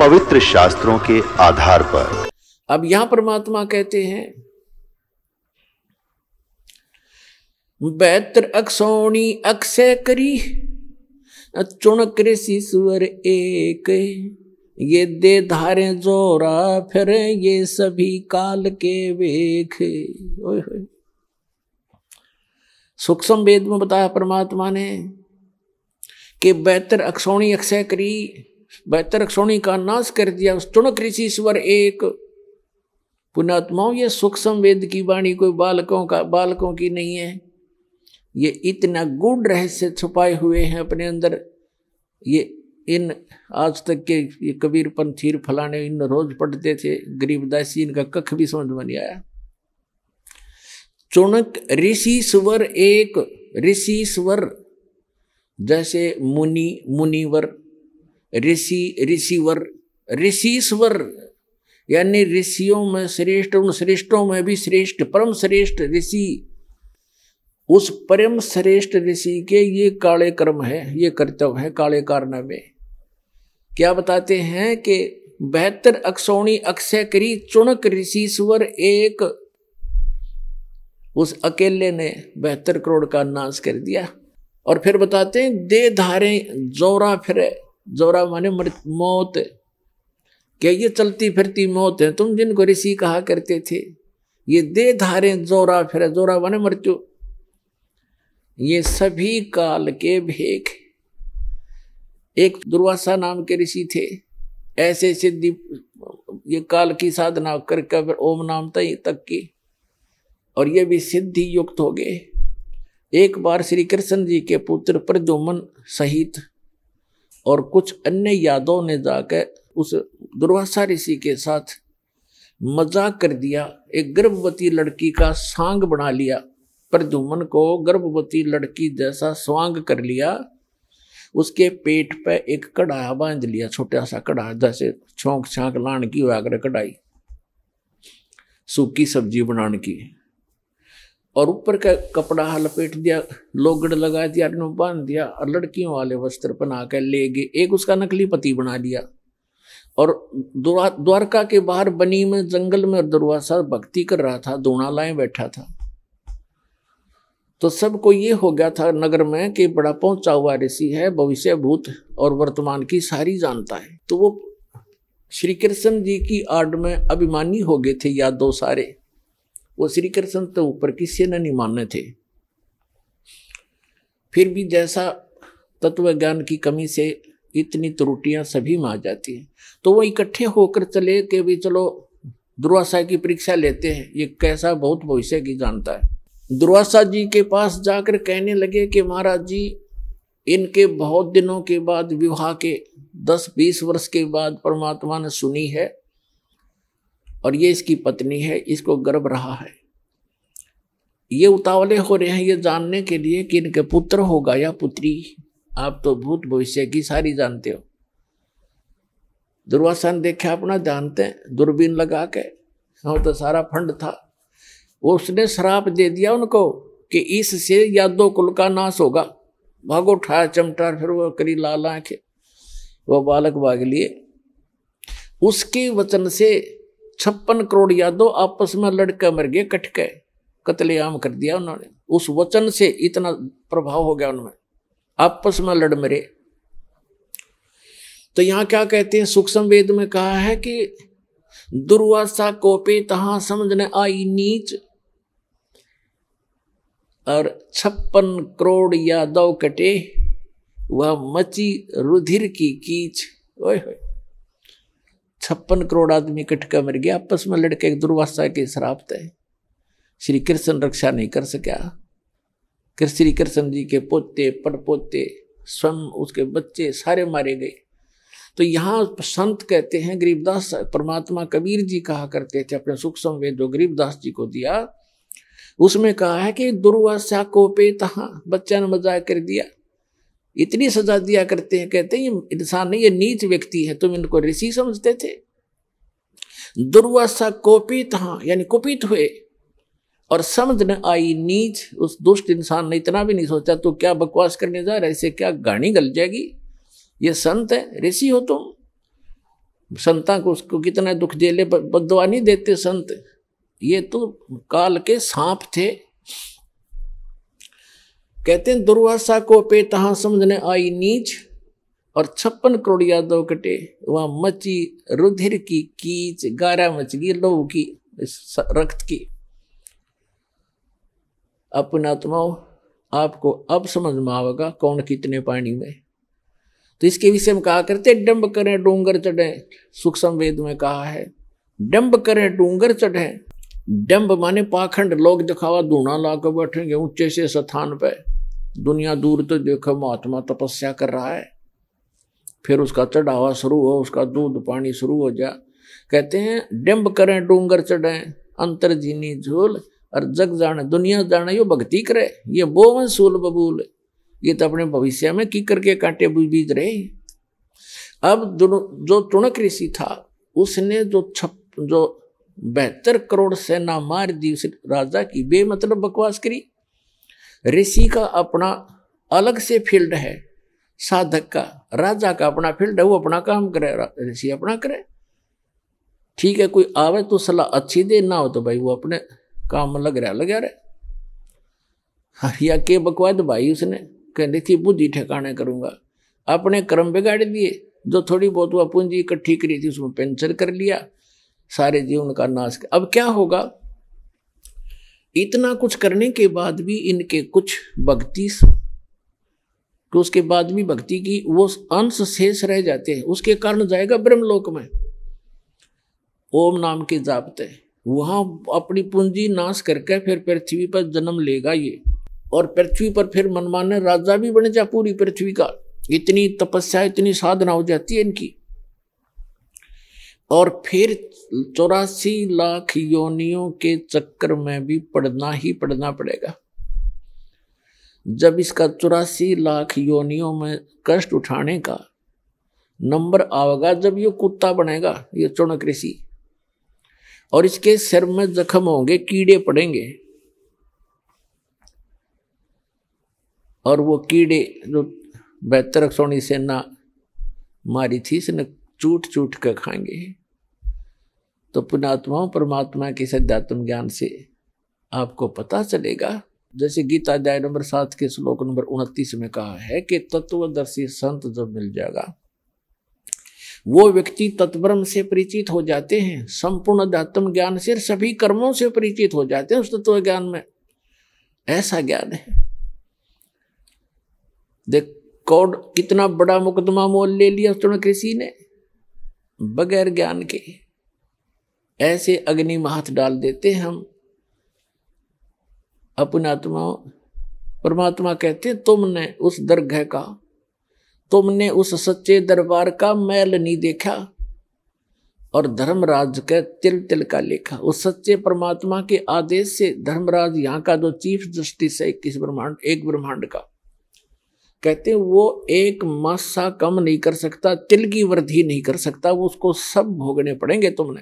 पवित्र शास्त्रों के आधार पर अब यहां परमात्मा कहते हैं बैत्र अक्सौणी अक्षय करी चुन कृषि सुवर एक ये दे धारे जोरा फिर ये सभी काल के वेख सूक्ष्म वेद में बताया परमात्मा ने कि बेहतर अक्षौणी अक्षय करी बैतरक सोनी का नाश कर दिया टुणक ऋषि ईश्वर एक पुणात्माओं ये सूक्ष्म वेद की वाणी कोई बालकों का बालकों की नहीं है ये इतना गुड रहस्य छुपाए हुए हैं अपने अंदर ये इन आज तक के ये कबीर पंथीर फलाने इन रोज पढ़ते थे गरीबदासी इनका कख भी समझ में नहीं आया चुणक ऋषि स्वर एक ऋषि स्वर जैसे मुनि मुनिवर ऋषि ऋषिवर ऋषिश्वर यानी ऋषियों में श्रेष्ठ उन श्रेष्ठों में भी श्रेष्ठ परम श्रेष्ठ ऋषि उस परम श्रेष्ठ ऋषि के ये काले कर्म है ये कर्तव्य है काले में क्या बताते हैं कि बेहतर अक्षौणी अक्षय करी चुनक ऋषिश्वर एक उस अकेले ने बेहतर करोड़ का नाश कर दिया और फिर बताते हैं दे धारे जोरा फिरे जोरा माने मौत क्या ये चलती फिरती मौत है तुम जिनको ऋषि कहा करते थे ये दे धारे जोरा फिर जोरा माने मृत्यु ये सभी काल के भेख एक दुर्वासा नाम के ऋषि थे ऐसे सिद्धि ये काल की साधना करके फिर ओम नाम तक की और ये भी सिद्धि युक्त हो गए एक बार श्री कृष्ण जी के पुत्र प्रद्युमन सहित और कुछ अन्य यादों ने जाकर उस दुर्वासा ऋषि के साथ मजाक कर दिया एक गर्भवती लड़की का सांग बना लिया प्रद्युमन को गर्भवती लड़की जैसा स्वांग कर लिया उसके पेट पे एक कड़ा बांध लिया छोटा सा कड़ा जैसे छोंक छांक लान की हुआ कढ़ाई सूखी सब्जी बनाने की और ऊपर का कपड़ा लपेट दिया लोगड़ लगा दिया बांध दिया और लड़कियों वाले वस्त्र पहना कर ले गए एक उसका नकली पति बना दिया और द्वारका के बाहर बनी में जंगल में दुर्वासा भक्ति कर रहा था दोना लाए बैठा था तो सबको ये हो गया था नगर में कि बड़ा पहुंचा हुआ ऋषि है भविष्य भूत और वर्तमान की सारी जानता है तो वो श्री कृष्ण जी की आड़ में अभिमानी हो गए थे या दो सारे वो श्री कृष्ण तो ऊपर किसी ने नहीं माने थे फिर भी जैसा तत्व ज्ञान की कमी से इतनी त्रुटियां सभी में आ जाती हैं तो वो इकट्ठे होकर चले कि भी चलो दुर्वासा की परीक्षा लेते हैं ये कैसा बहुत भविष्य की जानता है दुर्वासा जी के पास जाकर कहने लगे कि महाराज जी इनके बहुत दिनों के बाद विवाह के 10-20 वर्ष के बाद परमात्मा ने सुनी है और ये इसकी पत्नी है इसको गर्भ रहा है ये उतावले हो रहे हैं ये जानने के लिए कि इनके पुत्र होगा या पुत्री आप तो भूत भविष्य की सारी जानते हो दुर्वासन देखे अपना जानते हैं दूरबीन लगा के वो तो सारा फंड था उसने श्राप दे दिया उनको कि इससे यादव कुल का नाश होगा भागो उठाया चमटा फिर वो करी लाल आंखें वो बालक भाग लिए उसके वचन से छप्पन करोड़ यादव आपस में लड़के मर गए कटके कतलेआम कर दिया उन्होंने उस वचन से इतना प्रभाव हो गया उनमें आपस में लड़ मरे तो यहां क्या कहते हैं सूक्ष्म वेद में कहा है कि दुर्वासा कोपी तहा समझने आई नीच और छप्पन करोड़ यादव कटे वह मची रुधिर की कीच ओए होए छप्पन करोड़ आदमी इकट्ठा मर गया आपस में लड़के एक दुर्वासा के शराब थे श्री कृष्ण रक्षा नहीं कर सका श्री कृष्ण जी के पोते पड़पोते स्वयं उसके बच्चे सारे मारे गए तो यहाँ संत कहते हैं गरीबदास परमात्मा कबीर जी कहा करते थे अपने सुख संवेद जो गरीबदास जी को दिया उसमें कहा है कि दुर्वासा को पे तहा बच्चा ने मजाक कर दिया इतनी सजा दिया करते हैं कहते हैं इंसान नहीं ये नीच व्यक्ति है तुम इनको ऋषि समझते थे दुर्वासा कोपित हाँ यानी कुपित हुए और समझ न आई नीच उस दुष्ट इंसान ने इतना भी नहीं सोचा तो क्या बकवास करने जा रहा है इसे क्या गाड़ी गल जाएगी ये संत है ऋषि हो तुम संता को उसको कितना दुख झेले बदवा नहीं देते संत ये तो काल के सांप थे कहते हैं दुर्वासा को पे तहा समझने आई नीच और छप्पन करोड़ यादव कटे वहां मची रुधिर की कीच गारा मच गई लोह की रक्त की अपनात्मा आपको अब समझ में आवेगा कौन कितने पानी में तो इसके विषय में कहा करते डंब करें डोंगर चढ़े सुख संवेद में कहा है डंब करें डोंगर चढ़े डंब माने पाखंड लोग दिखावा धूणा ला बैठेंगे ऊंचे से स्थान पर दुनिया दूर तो देखो महात्मा तपस्या कर रहा है फिर उसका चढ़ावा शुरू हो उसका दूध पानी शुरू हो जा कहते हैं डिम्ब करें डूंगर चढ़ें अंतर जीनी झूल और जग जाने दुनिया जाने यो भक्ति करे ये बोवन सूल बबूल ये तो अपने भविष्य में की करके कांटे बीज रहे अब जो तुणक ऋषि था उसने जो छप जो बहत्तर करोड़ सेना मार दी उस राजा की बेमतलब बकवास करी ऋषि का अपना अलग से फील्ड है साधक का राजा का अपना फील्ड है वो अपना काम करे ऋषि अपना करे ठीक है कोई आवे तो सलाह अच्छी दे ना हो तो भाई वो अपने काम में लग रहा लगा रहे या के बकवाद भाई उसने कहने थी बुद्धि ठिकाने करूंगा अपने कर्म बिगाड़ दिए जो थोड़ी बहुत वह पूंजी इकट्ठी करी थी उसमें पेंशन कर लिया सारे जीवन का नाश अब क्या होगा इतना कुछ करने के बाद भी इनके कुछ भक्ति तो उसके बाद भी भक्ति की वो अंश शेष रह जाते हैं उसके कारण जाएगा ब्रह्मलोक में ओम नाम के जापते वहां अपनी पूंजी नाश करके फिर पृथ्वी पर जन्म लेगा ये और पृथ्वी पर फिर मनमाने राजा भी बन जा पूरी पृथ्वी का इतनी तपस्या इतनी साधना हो जाती है इनकी और फिर चौरासी लाख योनियों के चक्कर में भी पड़ना ही पड़ना पड़ेगा जब इसका चौरासी लाख योनियों में कष्ट उठाने का नंबर आवेगा जब ये कुत्ता बनेगा ये चुणक ऋषि और इसके सिर में जख्म होंगे कीड़े पड़ेंगे और वो कीड़े जो बेहतर सोनी सेना मारी थी इसने चूट चूट कर खाएंगे तो पुणात्माओं परमात्मा के सद्यात्म ज्ञान से आपको पता चलेगा जैसे गीता अध्याय नंबर सात के श्लोक नंबर उनतीस में कहा है कि तत्वदर्शी संत जब मिल जाएगा वो व्यक्ति तत्ब्रह्म से परिचित हो जाते हैं संपूर्ण अध्यात्म ज्ञान से सभी कर्मों से परिचित हो जाते हैं उस तत्व ज्ञान में ऐसा ज्ञान है देख कौन कितना बड़ा मुकदमा मोल ले लिया उस कृषि ने बगैर ज्ञान के ऐसे अग्नि में डाल देते हम अपने आत्मा परमात्मा कहते तुमने उस दरगह का तुमने उस सच्चे दरबार का मैल नहीं देखा और धर्मराज के तिल तिल का लेखा उस सच्चे परमात्मा के आदेश से धर्मराज यहाँ का जो चीफ जस्टिस है इक्कीस ब्रह्मांड एक ब्रह्मांड का कहते हैं वो एक मासा कम नहीं कर सकता तिल की वृद्धि नहीं कर सकता वो उसको सब भोगने पड़ेंगे तुमने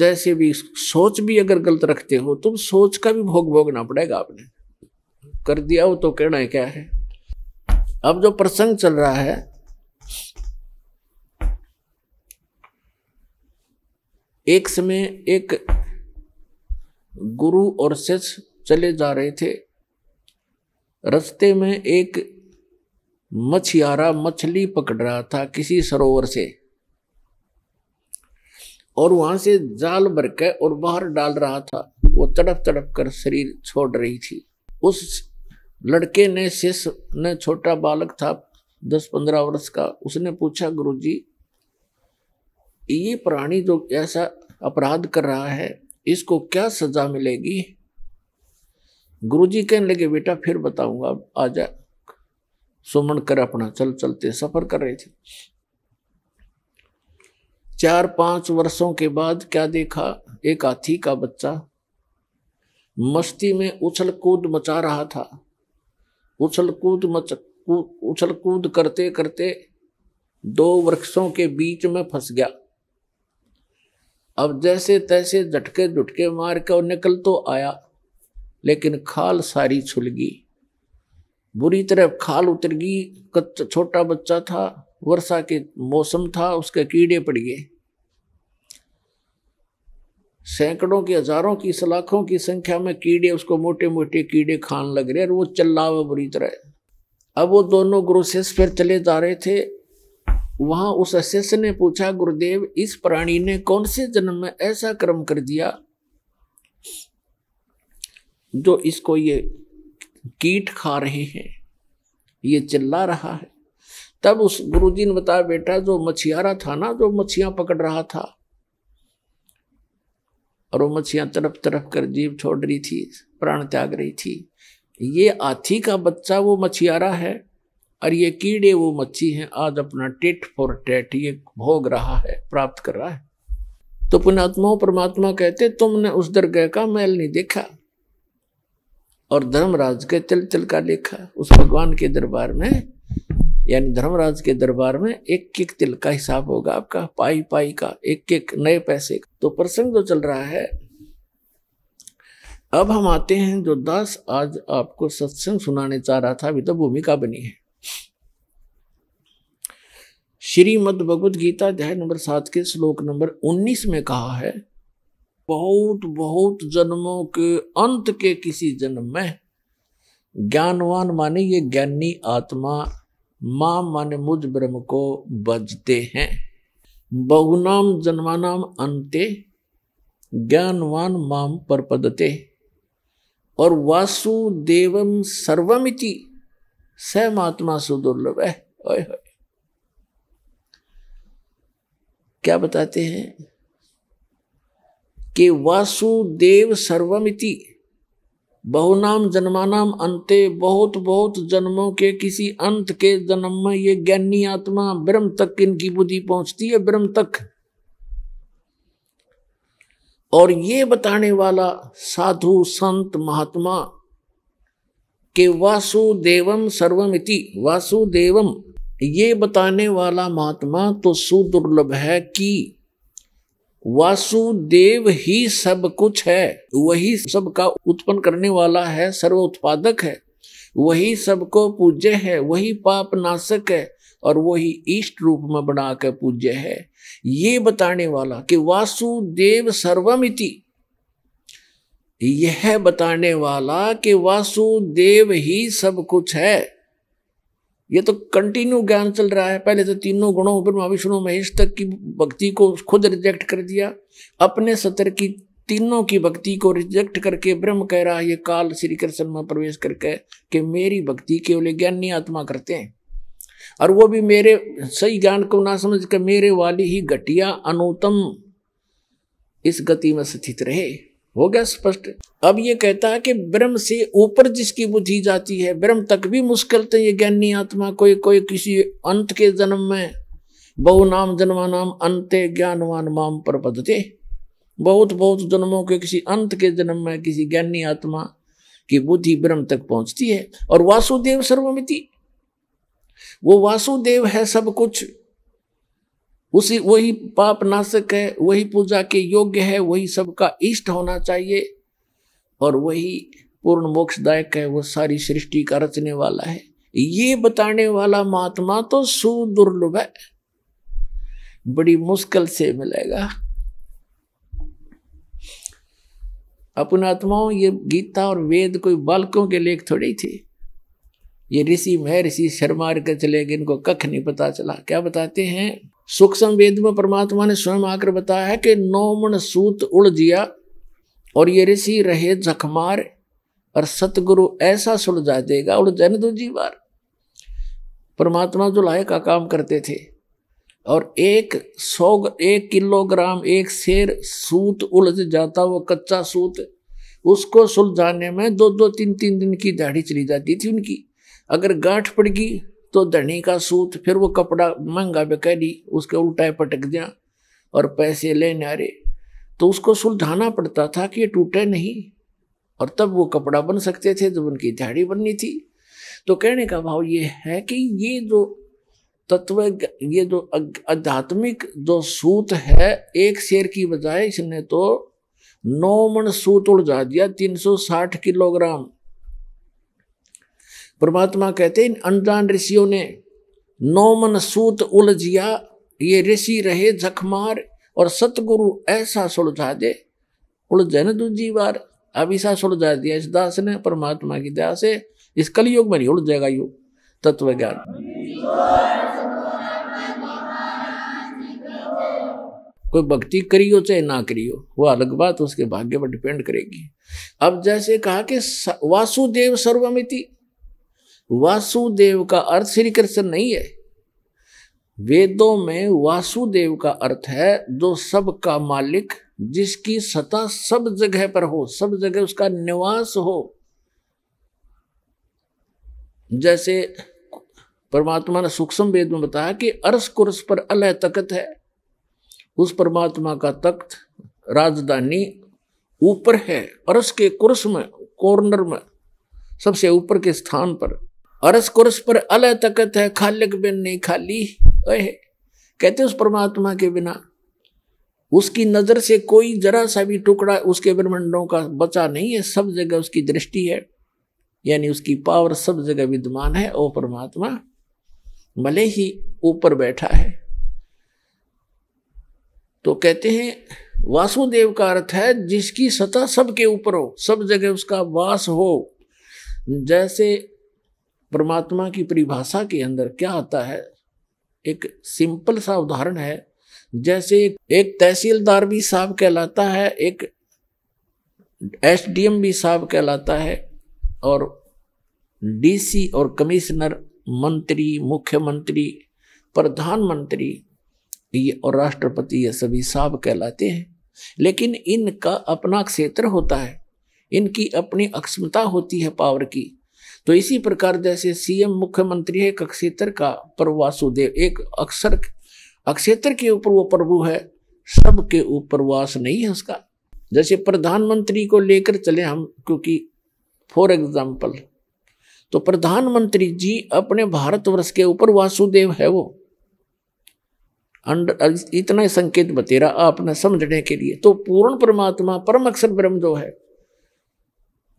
जैसे भी सोच भी अगर गलत रखते हो तुम सोच का भी भोग भोगना पड़ेगा आपने कर दिया हो तो कहना है क्या है अब जो प्रसंग चल रहा है एक समय एक गुरु और शिष्य चले जा रहे थे रस्ते में एक मछियारा मछली पकड़ रहा था किसी सरोवर से और वहां से जाल भर के और बाहर डाल रहा था वो तड़प तड़प कर शरीर छोड़ रही थी उस लड़के ने शिष्य ने छोटा बालक था दस पंद्रह वर्ष का उसने पूछा गुरुजी ये प्राणी जो ऐसा अपराध कर रहा है इसको क्या सजा मिलेगी गुरुजी कहने लगे बेटा फिर बताऊंगा आ जा सुमन कर अपना चल चलते सफर कर रहे थे चार पांच वर्षों के बाद क्या देखा एक हाथी का बच्चा मस्ती में उछल कूद मचा रहा था उछल कूद मच उछल कूद करते करते दो वृक्षों के बीच में फंस गया अब जैसे तैसे झटके झुटके मार कर निकल तो आया लेकिन खाल सारी छुलगी बुरी तरह खाल उतर गई छोटा बच्चा था वर्षा के मौसम था उसके कीड़े पड़ गए सैकड़ों की हजारों की सलाखों की संख्या में कीड़े उसको मोटे मोटे कीड़े खान लग रहे और वो चल्ला हुआ बुरी तरह अब वो दोनों ग्रोसेस फिर चले जा रहे थे वहाँ उस शिष्य ने पूछा गुरुदेव इस प्राणी ने कौन से जन्म में ऐसा कर्म कर दिया जो इसको ये कीट खा रहे हैं ये चिल्ला रहा है तब उस गुरुजी ने बताया बेटा जो मछियारा था ना जो मछियां पकड़ रहा था और वो मछियां तरफ तरफ कर जीव छोड़ रही थी प्राण त्याग रही थी ये हाथी का बच्चा वो मछियारा है और ये कीड़े वो मच्छी हैं आज अपना टेट फॉर टेट ये भोग रहा है प्राप्त कर रहा है तो पुणात्मा परमात्मा कहते तुमने उस दरगाह का मैल नहीं देखा और धर्मराज के तिल तिल का लेखा उस भगवान के दरबार में यानी धर्मराज के दरबार में एक एक तिल का हिसाब होगा आपका पाई पाई का एक एक नए पैसे का तो प्रसंग जो चल रहा है अब हम आते हैं जो दास आज आपको सत्संग सुनाने चाह रहा था अभी तो भूमिका बनी है श्रीमद भगवद गीता अध्याय नंबर सात के श्लोक नंबर उन्नीस में कहा है बहुत बहुत जन्मों के अंत के किसी जन्म में ज्ञानवान माने ये ज्ञानी आत्मा माँ माने मुझ ब्रह्म को बजते हैं बहुनाम जन्मानाम अंते ज्ञानवान माम परपदते और वासुदेवम सर्वमिति सहम आत्मा सुदुर्लभ है क्या बताते हैं कि वासुदेव सर्वमिति बहुनाम जन्मानाम अंते बहुत बहुत जन्मों के किसी अंत के जन्म में ये ज्ञानी आत्मा ब्रह्म तक इनकी बुद्धि पहुंचती है ब्रह्म तक और ये बताने वाला साधु संत महात्मा के वासुदेवम सर्वमिति वासुदेवम ये बताने वाला महात्मा तो सुदुर्लभ है कि वासुदेव ही सब कुछ है वही सबका उत्पन्न करने वाला है सर्व उत्पादक है वही सबको पूज्य है वही पाप नाशक है और वही इष्ट रूप में बना कर पूज्य है ये बताने वाला कि वासुदेव सर्वमिति यह बताने वाला कि वासुदेव ही सब कुछ है ये तो कंटिन्यू ज्ञान चल रहा है पहले तो तीनों गुणों ब्रह्मा विष्णु महेश तक की भक्ति को खुद रिजेक्ट कर दिया अपने सतर की तीनों की भक्ति को रिजेक्ट करके ब्रह्म कह रहा है ये काल श्री कृष्ण में प्रवेश करके कि मेरी भक्ति केवल ज्ञानी आत्मा करते हैं और वो भी मेरे सही ज्ञान को ना समझ कर मेरे वाली ही घटिया अनुतम इस गति में स्थित रहे हो गया स्पष्ट अब ये कहता है कि ब्रह्म से ऊपर जिसकी बुद्धि जाती है ब्रह्म तक भी मुश्किल थे तो ये ज्ञानी आत्मा कोई कोई किसी अंत के जन्म में बहु नाम जन्मा नाम अंत्य ज्ञानवान माम पर पदते बहुत बहुत जन्मों के किसी अंत के जन्म में किसी ज्ञानी आत्मा की बुद्धि ब्रह्म तक पहुंचती है और वासुदेव सर्वमिति वो वासुदेव है सब कुछ उसी वही पाप नाशक है वही पूजा के योग्य है वही सबका इष्ट होना चाहिए और वही पूर्ण मोक्षदायक है वो सारी सृष्टि का रचने वाला है ये बताने वाला महात्मा तो सुदुर्लभ है बड़ी मुश्किल से मिलेगा अपन आत्माओं ये गीता और वेद कोई बालकों के लेख थोड़ी थी ये ऋषि महर्षि शर्मार के चले गए इनको कख नहीं पता चला क्या बताते हैं सूक्ष्म वेद में परमात्मा ने स्वयं आकर बताया है कि नौमण सूत उड़ जिया और ये ऋषि रहे जखमार और सतगुरु ऐसा सुलझा देगा उड़ जन दूजी बार परमात्मा जो लाए का काम करते थे और एक सौ एक किलोग्राम एक शेर सूत उलझ जाता वो कच्चा सूत उसको सुलझाने में दो दो तीन तीन दिन की दाढ़ी चली जाती थी उनकी अगर गांठ पड़ गई तो धनी का सूत फिर वो कपड़ा महंगा दी उसके उल्टा पटक दिया और पैसे लेने आ रहे तो उसको सुलझाना पड़ता था कि ये टूटे नहीं और तब वो कपड़ा बन सकते थे जब उनकी दिहाड़ी बननी थी तो कहने का भाव ये है कि ये जो तत्व ये जो आध्यात्मिक जो सूत है एक शेर की बजाय इसने तो नौ मन सूत जा दिया 360 किलोग्राम परमात्मा कहते इन अनजान ऋषियों ने नौमन सूत उलझिया ये ऋषि रहे जखमार और सतगुरु ऐसा सुलझा दे उलझे न दूजी बार अब ऐसा सुलझा दिया इस दास ने परमात्मा की दया से इस कलयुग में नहीं जाएगा यू तत्व ज्ञान कोई भक्ति करियो चाहे ना करियो वो अलग बात उसके भाग्य पर डिपेंड करेगी अब जैसे कहा कि वासुदेव सर्वमिति वासुदेव का अर्थ श्री कृष्ण नहीं है वेदों में वासुदेव का अर्थ है जो सबका मालिक जिसकी सता सब जगह पर हो सब जगह उसका निवास हो जैसे परमात्मा ने सूक्ष्म वेद में बताया कि अर्स कुरस पर अलह तकत है उस परमात्मा का तख्त राजधानी ऊपर है अर्श के कुरस में कॉर्नर में सबसे ऊपर के स्थान पर अरस कुरस पर अल तकत है खालिक बिन नहीं खाली अय कहते उस परमात्मा के बिना उसकी नज़र से कोई जरा सा भी टुकड़ा उसके ब्रह्मंडों का बचा नहीं है सब जगह उसकी दृष्टि है यानी उसकी पावर सब जगह विद्यमान है ओ परमात्मा भले ही ऊपर बैठा है तो कहते हैं वासुदेव का अर्थ है जिसकी सतह सबके ऊपर हो सब जगह उसका वास हो जैसे परमात्मा की परिभाषा के अंदर क्या आता है एक सिंपल सा उदाहरण है जैसे एक तहसीलदार भी साहब कहलाता है एक एसडीएम भी साहब कहलाता है और डीसी और कमिश्नर मंत्री मुख्यमंत्री प्रधानमंत्री ये और राष्ट्रपति ये सभी साहब कहलाते हैं लेकिन इनका अपना क्षेत्र होता है इनकी अपनी अक्षमता होती है पावर की तो इसी प्रकार जैसे सीएम मुख्यमंत्री है एक अक्षेत्र का प्रभु वासुदेव एक अक्षर अक्षेत्र के ऊपर वो प्रभु है सब के ऊपर वास नहीं है उसका जैसे प्रधानमंत्री को लेकर चले हम क्योंकि फॉर एग्जाम्पल तो प्रधानमंत्री जी अपने भारतवर्ष के ऊपर वासुदेव है वो अंडर इतना संकेत बतेरा आपने समझने के लिए तो पूर्ण परमात्मा परम अक्षर ब्रह्म जो है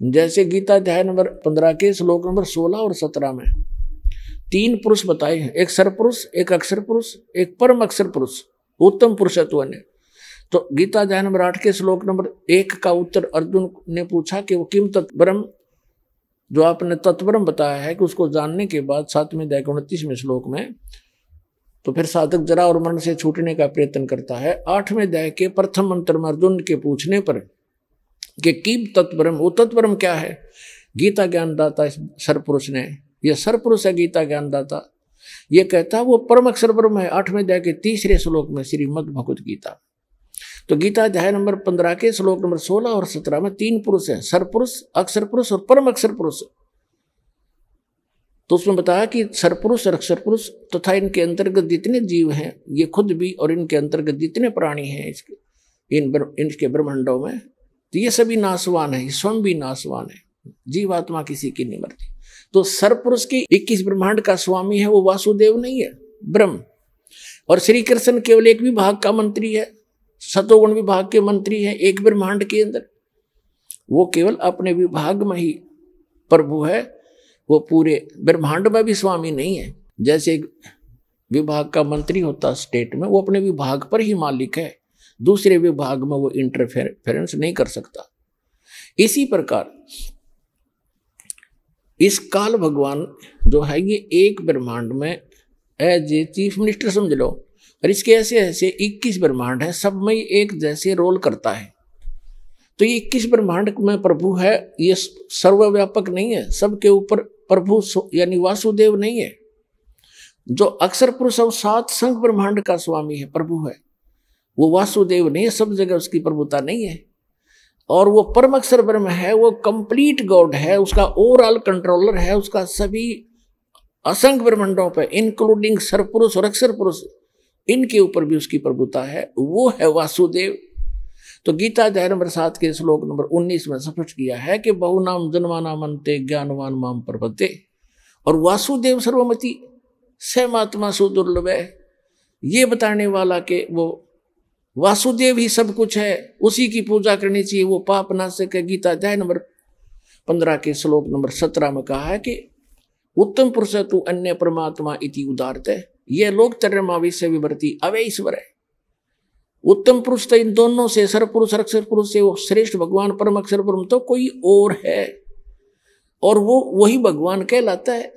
जैसे गीता अध्याय नंबर पंद्रह के श्लोक नंबर सोलह और सत्रह में तीन पुरुष बताए हैं एक पुरुष एक अक्षर पुरुष एक परम अक्षर पुरुष उत्तम पुरुषत्व ने तो गीता अध्याय नंबर आठ के श्लोक नंबर एक का उत्तर अर्जुन ने पूछा कि वो किम तत्परम जो आपने तत्परम बताया है कि उसको जानने के बाद सातवें अध्याय के उनतीसवें श्लोक में तो फिर साधक जरा और मन से छूटने का प्रयत्न करता है आठवें अध्याय के प्रथम मंत्र में अर्जुन के पूछने पर कि किम तत्परम वो तत्परम क्या है गीता ज्ञानदाता सरपुरुष ने यह सरपुरुष है गीता ज्ञानदाता ये कहता वो परम अक्षर ब्रह्म है आठवें अध्याय के तीसरे श्लोक में श्रीमद भगवत गीता तो गीता अध्याय नंबर पंद्रह के श्लोक नंबर सोलह और सत्रह में तीन पुरुष हैं सरपुरुष अक्षर पुरुष और परम अक्षर पुरुष तो उसमें बताया कि सरपुरुष और अक्षर पुरुष तथा तो इनके अंतर्गत जितने जीव हैं ये खुद भी और इनके अंतर्गत जितने प्राणी हैं इसके इन इनके ब्रह्मांडों में तो ये सभी नासवान है स्वयं भी नासवान है जीवात्मा किसी की नहीं मरती तो सर्वपुरुष की इक्कीस ब्रह्मांड का स्वामी है वो वासुदेव नहीं है ब्रह्म और श्री कृष्ण केवल एक विभाग का मंत्री है सतोगुण विभाग के मंत्री है एक ब्रह्मांड के अंदर वो केवल अपने विभाग में ही प्रभु है वो पूरे ब्रह्मांड में भी स्वामी नहीं है जैसे विभाग का मंत्री होता स्टेट में वो अपने विभाग पर ही मालिक है दूसरे विभाग में वो इंटरफेरेंस नहीं कर सकता इसी प्रकार इस काल भगवान जो है ये एक ब्रह्मांड में एज ए चीफ मिनिस्टर समझ लो और इसके ऐसे ऐसे 21 ब्रह्मांड है सब में एक जैसे रोल करता है तो ये इक्कीस ब्रह्मांड में प्रभु है ये सर्वव्यापक नहीं है सबके ऊपर प्रभु यानी वासुदेव नहीं है जो अक्सर पुरुष और सात संघ ब्रह्मांड का स्वामी है प्रभु है वो वासुदेव नहीं सब जगह उसकी प्रभुता नहीं है और वो परम अक्षर ब्रह्म है वो कंप्लीट गॉड है उसका ओवरऑल कंट्रोलर है उसका सभी असंख्य ब्रह्मंडों पर इंक्लूडिंग सरपुरुष और अक्षर पुरुष इनके ऊपर भी उसकी प्रभुता है वो है वासुदेव तो गीता जय नंबर सात के श्लोक नंबर उन्नीस में स्पष्ट किया है कि बहु बहुनाम जन्मानाम अंते ज्ञानवान माम प्रभते और वासुदेव सर्वमति सहमात्मा सुदुर्लभ है ये बताने वाला के वो वासुदेव ही सब कुछ है उसी की पूजा करनी चाहिए वो पाप नाशक है गीता अध्याय नंबर पंद्रह के श्लोक नंबर सत्रह में कहा है कि उत्तम पुरुष तू अन्य परमात्मा इति उदारत है यह लोक तर्मावी से विवर्ती अवे ईश्वर है उत्तम पुरुष तो इन दोनों से सर पुरुष अक्षर पुरुष से वो श्रेष्ठ भगवान परम अक्षर परम तो कोई और है और वो वही भगवान कहलाता है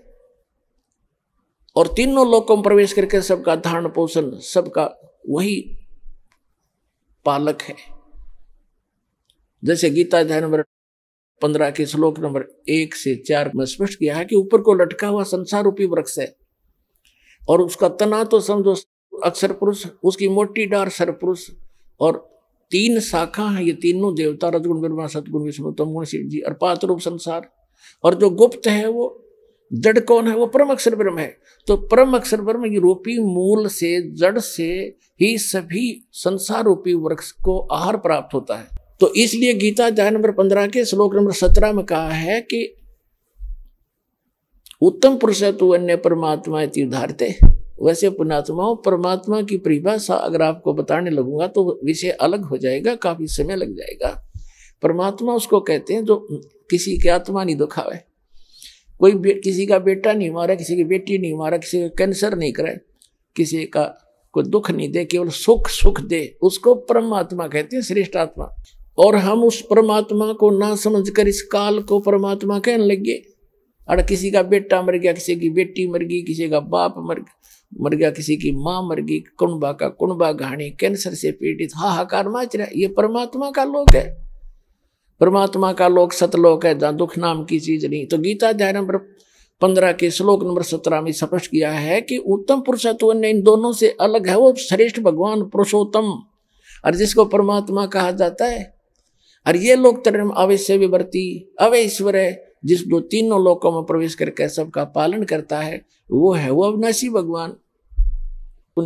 और तीनों लोकों में प्रवेश करके सबका धारण पोषण सबका वही पालक है जैसे गीता अध्याय नंबर पंद्रह के श्लोक नंबर एक से चार में स्पष्ट किया है कि ऊपर को लटका हुआ संसार रूपी वृक्ष है और उसका तना तो समझो अक्षर पुरुष उसकी मोटी डार सर पुरुष और तीन शाखा है ये तीनों देवता रजगुण ब्रह्मा सतगुण विष्णु तमगुण शिव जी और पात्र रूप संसार और जो गुप्त है वो जड़ कौन है वो परम अक्षर ब्रह्म है तो परम अक्षर ब्रह्म यूरोपी मूल से जड़ से ही सभी संसार रूपी वृक्ष को आहार प्राप्त होता है तो इसलिए गीता अध्याय नंबर पंद्रह के श्लोक नंबर सत्रह में कहा है कि उत्तम पुरुष है तो अन्य परमात्मा तीर्धारते वैसे पुणात्मा परमात्मा की परिभाषा अगर आपको बताने लगूंगा तो विषय अलग हो जाएगा काफी समय लग जाएगा परमात्मा उसको कहते हैं जो किसी की आत्मा नहीं दुखावे कोई किसी का बेटा नहीं मारा किसी की बेटी नहीं मारा किसी का कैंसर नहीं कराए किसी का कोई दुख नहीं दे केवल सुख सुख दे उसको परमात्मा कहते हैं श्रेष्ठ आत्मा और हम उस परमात्मा को ना समझकर इस काल को परमात्मा कहने लगे अरे किसी का बेटा मर गया किसी की बेटी मर गई किसी का बाप मर मर गया किसी की माँ मर गई कुंबा का कुंबा घाणी कैंसर से पीड़ित हाहाकार माच रहा ये परमात्मा का लोक है परमात्मा का लोक सतलोक है जहाँ दुख नाम की चीज नहीं तो गीता अध्याय नंबर पंद्रह के श्लोक नंबर सत्रह में स्पष्ट किया है कि उत्तम तो अन्य इन दोनों से अलग है वो श्रेष्ठ भगवान पुरुषोत्तम और जिसको परमात्मा कहा जाता है और ये लोक धर्म अवश्य विवर्ती अवैश्वर है जिस दो तीनों लोकों में प्रवेश करके सबका पालन करता है वो है वो अविनाशी भगवान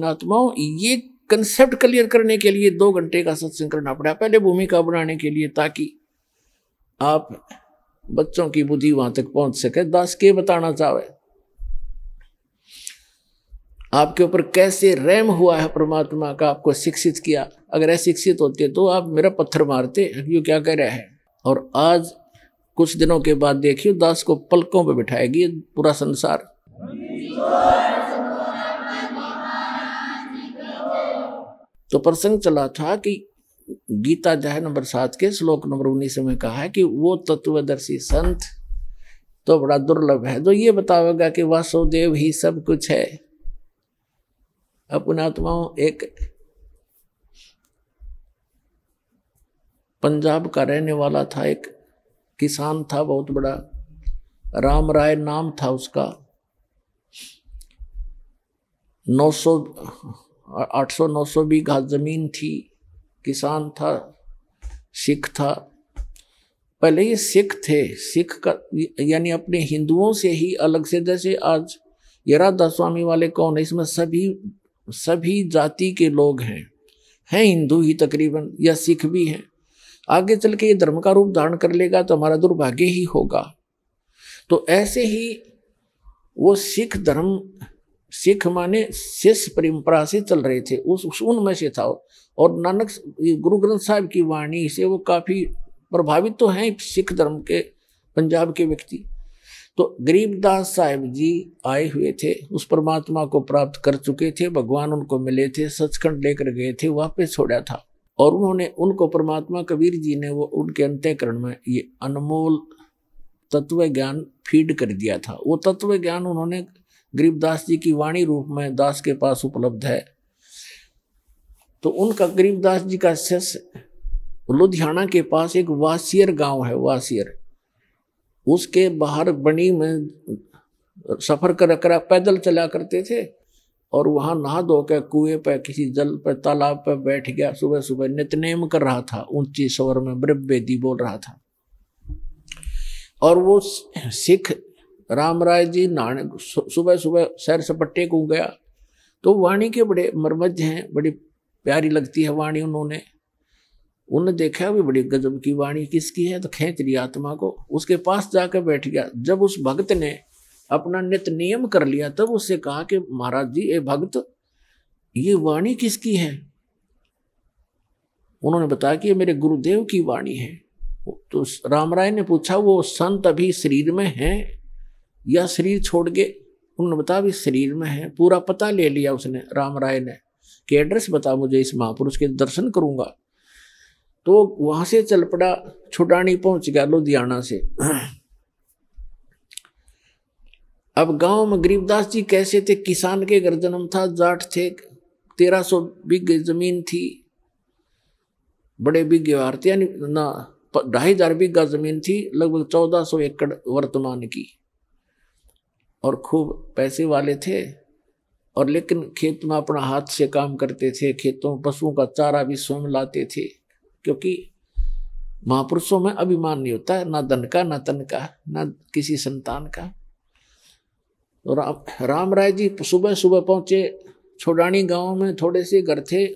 आत्माओं ये कंसेप्ट क्लियर करने के लिए दो घंटे का सत्संग करना पड़ा पहले भूमिका बनाने के लिए ताकि आप बच्चों की बुद्धि वहां तक पहुंच सके दास के बताना चाहे आपके ऊपर कैसे रैम हुआ है परमात्मा का आपको शिक्षित किया अगर अशिक्षित होते तो आप मेरा पत्थर मारते यू क्या कह रहे हैं और आज कुछ दिनों के बाद देखियो दास को पलकों पर बिठाएगी पूरा संसार तो प्रसंग चला था कि गीता है नंबर सात के श्लोक नंबर उन्नीस में कहा है कि वो तत्वदर्शी संत तो बड़ा दुर्लभ है जो तो ये बतावेगा कि वासुदेव ही सब कुछ है अपनात्माओं एक पंजाब का रहने वाला था एक किसान था बहुत बड़ा राम राय नाम था उसका 900 800 900 बीघा जमीन थी किसान था सिख था पहले ये सिख थे सिख का यानी अपने हिंदुओं से ही अलग से जैसे आज ये राधा स्वामी वाले कौन है इसमें सभी सभी जाति के लोग हैं हैं हिंदू ही तकरीबन या सिख भी हैं आगे चल के ये धर्म का रूप धारण कर लेगा तो हमारा दुर्भाग्य ही होगा तो ऐसे ही वो सिख धर्म सिख माने शिष्य परंपरा से चल रहे थे उस, उनमें से था और नानक गुरु ग्रंथ साहिब की वाणी से वो काफ़ी प्रभावित तो हैं सिख धर्म के पंजाब के व्यक्ति तो गरीबदास साहेब जी आए हुए थे उस परमात्मा को प्राप्त कर चुके थे भगवान उनको मिले थे सचखंड लेकर गए थे वापस छोड़ा था और उन्होंने उनको परमात्मा कबीर जी ने वो उनके अंत्यकरण में ये अनमोल तत्व ज्ञान फीड कर दिया था वो तत्व ज्ञान उन्होंने गरीबदास जी की वाणी रूप में दास के पास उपलब्ध है तो उनका गरीबदास जी का शिष्य लुधियाना के पास एक वासियर गांव है वासियर उसके बाहर बनी में सफर कर कर पैदल चला करते थे और वहां नहा धो के कुएं पर किसी जल पर तालाब पर बैठ गया सुबह सुबह नितनेम कर रहा था ऊंची स्वर में ब्रह्वेदी बोल रहा था और वो सिख राम राय जी ना सुबह सुबह सैर सपट्टे को गया तो वाणी के बड़े मरमज हैं बड़ी प्यारी लगती है वाणी उन्होंने उन्होंने देखा भी बड़ी गजब की वाणी किसकी है तो खेच लिया आत्मा को उसके पास जाकर बैठ गया जब उस भक्त ने अपना नित नियम कर लिया तब उससे कहा कि महाराज जी ये भक्त ये वाणी किसकी है उन्होंने बताया कि ये मेरे गुरुदेव की वाणी है तो राम राय ने पूछा वो संत अभी शरीर में हैं या शरीर छोड़ के उन्होंने बताया भी शरीर में है पूरा पता ले लिया उसने राम राय ने कि एड्रेस बता मुझे इस महापुरुष के दर्शन करूंगा तो वहां से चल पड़ा छुटानी पहुंच गया लुधियाना से अब गांव में गरीबदास जी कैसे थे किसान के घर जन्म था जाट थे तेरह सौ बिग जमीन थी बड़े बीघे भारतीय यानी ना ढाई हजार बीघा जमीन थी लगभग चौदह सौ एकड़ वर्तमान की और खूब पैसे वाले थे और लेकिन खेत में अपना हाथ से काम करते थे खेतों पशुओं का चारा भी स्वयं लाते थे क्योंकि महापुरुषों में अभिमान नहीं होता है ना धन का ना तन का ना किसी संतान का तो राम राम राय जी सुबह सुबह पहुंचे छोडानी गांव में थोड़े से घर थे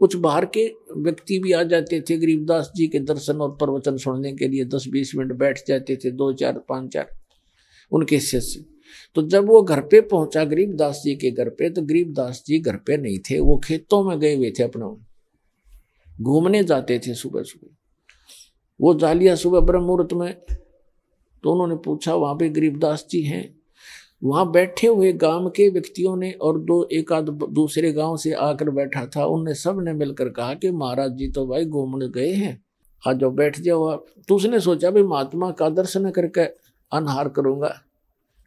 कुछ बाहर के व्यक्ति भी आ जाते थे गरीबदास जी के दर्शन और प्रवचन सुनने के लिए दस बीस मिनट बैठ जाते थे दो चार पाँच चार उनके शिष्य तो जब वो घर पे पहुंचा गरीबदास जी के घर पे तो गरीबदास जी घर पे नहीं थे वो खेतों में गए हुए थे अपना घूमने जाते थे सुबह सुबह वो जालिया सुबह ब्रह्म मुहूर्त में तो उन्होंने पूछा वहां पे गरीबदास जी हैं वहां बैठे हुए गांव के व्यक्तियों ने और दो एक आध दूसरे गांव से आकर बैठा था उनने सब ने मिलकर कहा कि महाराज जी तो भाई घूमने गए हैं आज जो बैठ जाओ आप तो उसने सोचा भाई महात्मा का दर्शन करके अनहार करूंगा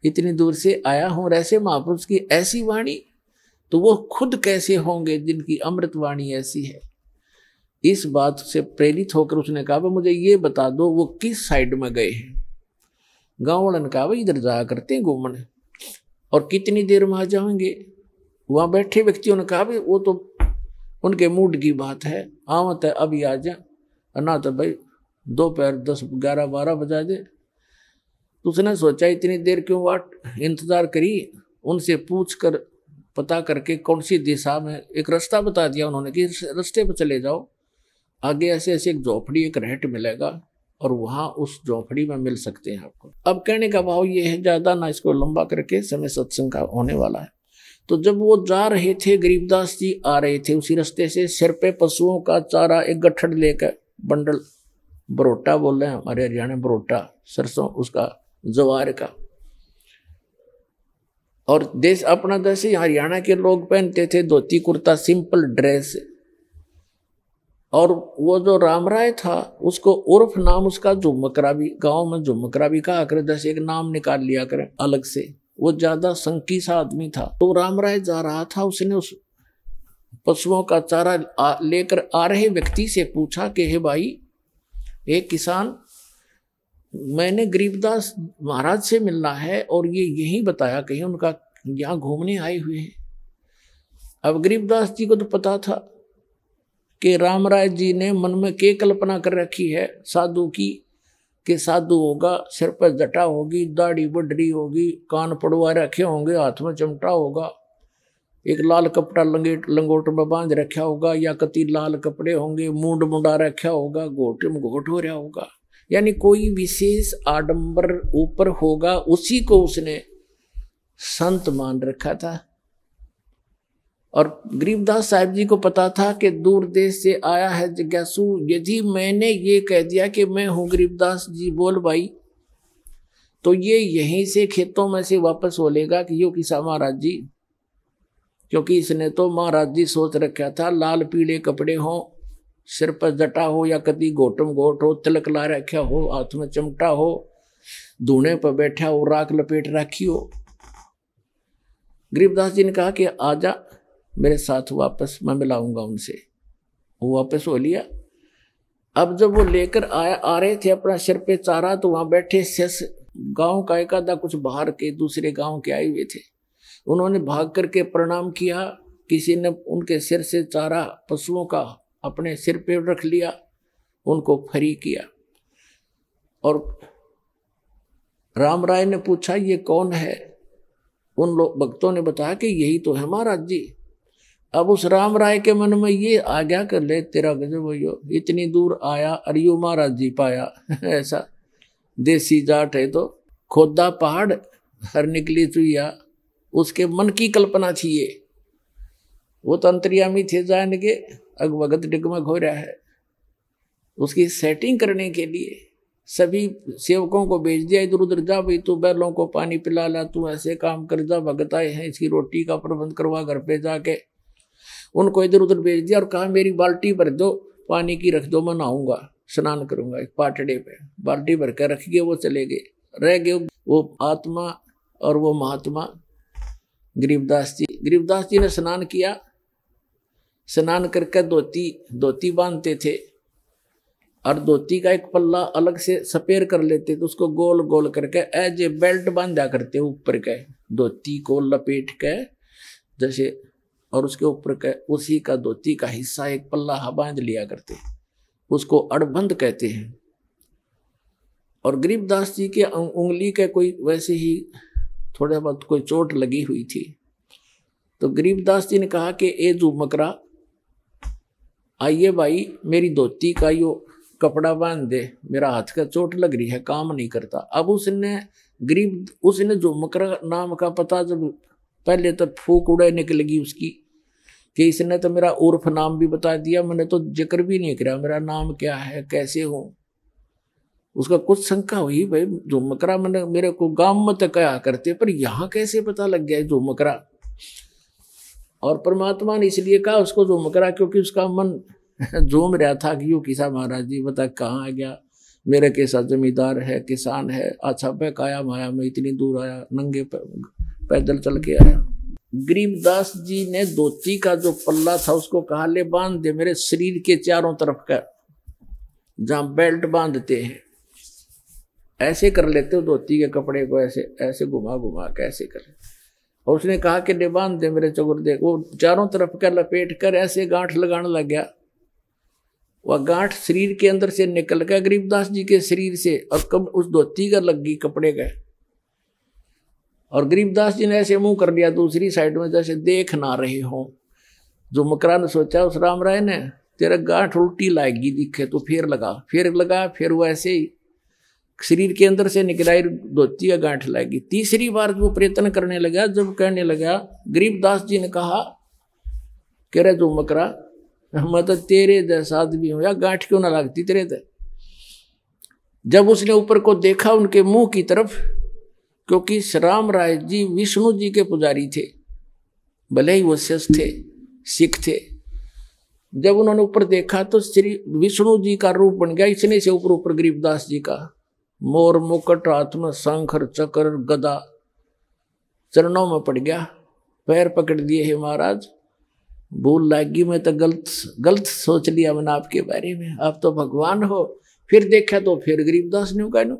इतनी दूर से आया हूँ ऐसे महापुरुष की ऐसी वाणी तो वो खुद कैसे होंगे जिनकी अमृत वाणी ऐसी है इस बात से प्रेरित होकर उसने कहा भाई मुझे ये बता दो वो किस साइड में गए हैं गाँव वालन कहा भाई इधर जाया करते हैं घूमन और कितनी देर में आ जाएंगे वहाँ बैठे व्यक्तियों ने कहा भाई वो तो उनके मूड की बात है आवत तो है अभी आ जा ना तो भाई दोपहर दस ग्यारह बारह बजा दे तो उसने सोचा इतनी देर क्यों वाट इंतज़ार करी उनसे पूछ कर पता करके कौन सी दिशा में एक रास्ता बता दिया उन्होंने कि रास्ते पर चले जाओ आगे ऐसे ऐसे एक झोपड़ी एक रहट मिलेगा और वहाँ उस झोंपड़ी में मिल सकते हैं आपको अब कहने का भाव ये है ज़्यादा ना इसको लंबा करके समय सत्संग का होने वाला है तो जब वो जा रहे थे गरीबदास जी आ रहे थे उसी रास्ते से सिर पे पशुओं का चारा एक गठड़ लेकर बंडल बरोटा बोल रहे हैं हमारे हरियाणा बरोटा सरसों उसका जवार का और देश अपना देश हरियाणा के लोग पहनते थे धोती कुर्ता सिंपल ड्रेस और वो जो राम राय था उसको उर्फ नाम उसका झुमकरा भी गांव में झुमकरा भी कहा कर जैसे एक नाम निकाल लिया कर अलग से वो ज्यादा संकी सा आदमी था तो राम राय जा रहा था उसने उस पशुओं का चारा लेकर आ रहे व्यक्ति से पूछा कि हे भाई एक किसान मैंने गरीबदास महाराज से मिलना है और ये यही बताया कहीं उनका यहाँ घूमने आए हुए हैं अब गरीबदास जी को तो पता था कि राम राय जी ने मन में के कल्पना कर रखी है साधु की कि साधु होगा सिर पर जटा होगी दाढ़ी बडरी होगी कान पड़वा रखे होंगे हाथ में चमटा होगा एक लाल कपड़ा लंगेट लंगोट में बांध रखा होगा या कति लाल कपड़े होंगे मूड मुंडा रखा होगा घोटे में घोट हो रहा होगा यानी कोई विशेष आडंबर ऊपर होगा उसी को उसने संत मान रखा था और गरीबदास साहिब जी को पता था कि दूर देश से आया है जिज्ञासु यदि मैंने ये कह दिया कि मैं हूँ गरीबदास जी बोल भाई तो ये यहीं से खेतों में से वापस हो लेगा कि यो किसा महाराज जी क्योंकि इसने तो महाराज जी सोच रखा था लाल पीले कपड़े हों सिर पर जटा हो या कदी गोटम गोट हो तिलक ला रख्या हो हाथ में चमटा हो दूने पर बैठा हो राख लपेट रखी हो गरीबदास जी ने कहा कि आजा मेरे साथ वापस मैं मिलाऊंगा उनसे वो वापस हो लिया अब जब वो लेकर आया आ रहे थे अपना सिर पे चारा तो वहां बैठे शेष गांव का एक आधा कुछ बाहर के दूसरे गांव के आए हुए थे उन्होंने भाग करके प्रणाम किया किसी ने उनके सिर से चारा पशुओं का अपने सिर पे रख लिया उनको फरी किया और राम राय ने पूछा ये कौन है उन लोग भक्तों ने बताया कि यही तो है महाराज जी अब उस राम राय के मन में ये आ गया कर ले तेरा गजब भैयो इतनी दूर आया अरियो महाराज जी पाया ऐसा देसी जाट है तो खोदा पहाड़ हर निकली चुया उसके मन की कल्पना थी ये वो तो अंतर्यामी थे जाएंगे अगवगत डिगमग हो रहा है उसकी सेटिंग करने के लिए सभी सेवकों को भेज दिया इधर उधर जा भाई तू बैलों को पानी पिला ला तू ऐसे काम कर जा भगत आए हैं इसकी रोटी का प्रबंध करवा घर पे जाके उनको इधर उधर भेज दिया और कहा मेरी बाल्टी भर दो पानी की रख दो मैं नहाऊंगा स्नान करूंगा एक पाटड़े पे बाल्टी भर के रख गए वो चले गए रह गए वो आत्मा और वो महात्मा गरीबदास जी गरीबदास जी ने स्नान किया स्नान करके धोती धोती बांधते थे और धोती का एक पल्ला अलग से सपेर कर लेते तो उसको गोल गोल करके एज ए बेल्ट बांधा करते ऊपर के धोती को लपेट के जैसे और उसके ऊपर के उसी का धोती का हिस्सा एक पल्ला हाँ बांध लिया करते उसको अड़बंद कहते हैं और गरीबदास जी के उंगली के कोई वैसे ही थोड़ा बहुत कोई चोट लगी हुई थी तो गरीबदास जी ने कहा कि ए जू मकरा आइए भाई मेरी धोती का यो कपड़ा बांध दे मेरा हाथ का चोट लग रही है काम नहीं करता अब उसने गरीब उसने जो मकर नाम का पता जब पहले तो फूक उड़े निकलेगी उसकी कि इसने तो मेरा उर्फ नाम भी बता दिया मैंने तो जिक्र भी नहीं करा मेरा नाम क्या है कैसे हो उसका कुछ शंका हुई भाई जो मकरा मैंने मेरे को गांव में कया करते पर यहाँ कैसे पता लग गया जो मकरा और परमात्मा ने इसलिए कहा उसको जो करा क्योंकि उसका मन जोम रहा था कि यू किसा महाराज जी बता कहाँ आ गया मेरे कैसा जमींदार है किसान है अच्छा मैं काया माया मैं इतनी दूर आया नंगे पैदल चल के आया गरीबदास जी ने धोती का जो पल्ला था उसको कहा ले बांध दे मेरे शरीर के चारों तरफ का जहाँ बेल्ट बांधते हैं ऐसे कर लेते हो धोती के कपड़े को ऐसे ऐसे घुमा घुमा के ऐसे कर लेते और उसने कहा कि डे बांध दे मेरे चगुरदे वो चारों तरफ का लपेट कर ऐसे गांठ लगाने लग गया वह गांठ शरीर के अंदर से निकल गया गरीबदास जी के शरीर से और कब उस धोती का लग गई कपड़े का और गरीबदास जी ने ऐसे मुंह कर लिया दूसरी साइड में जैसे देख ना रहे हों जो मकरा ने सोचा उस राम राय ने तेरा गांठ उल्टी लाएगी दिखे तो फिर लगा फिर लगा फिर वो ऐसे ही शरीर के अंदर से निकलाई धोती या गांठ लाएगी तीसरी बार वो प्रयत्न करने लगा जब कहने लगा गरीबदास जी ने कहा कह रहे जो मकरा मैं तो तेरे जैसा आदमी हूँ या गांठ क्यों ना लागती तेरे दे जब उसने ऊपर को देखा उनके मुंह की तरफ क्योंकि श्राम राय जी विष्णु जी के पुजारी थे भले ही वो शस थे सिख थे जब उन्होंने ऊपर देखा तो श्री विष्णु जी का रूप बन गया इसने से ऊपर ऊपर गरीबदास जी का मोर मुकट आत्म शंखर चक्र गदा चरणों में पड़ गया पैर पकड़ दिए हे महाराज भूल लागी में तो गलत गलत सोच लिया मैंने आपके बारे में आप तो भगवान हो फिर देखा तो फिर गरीबदास ने कहा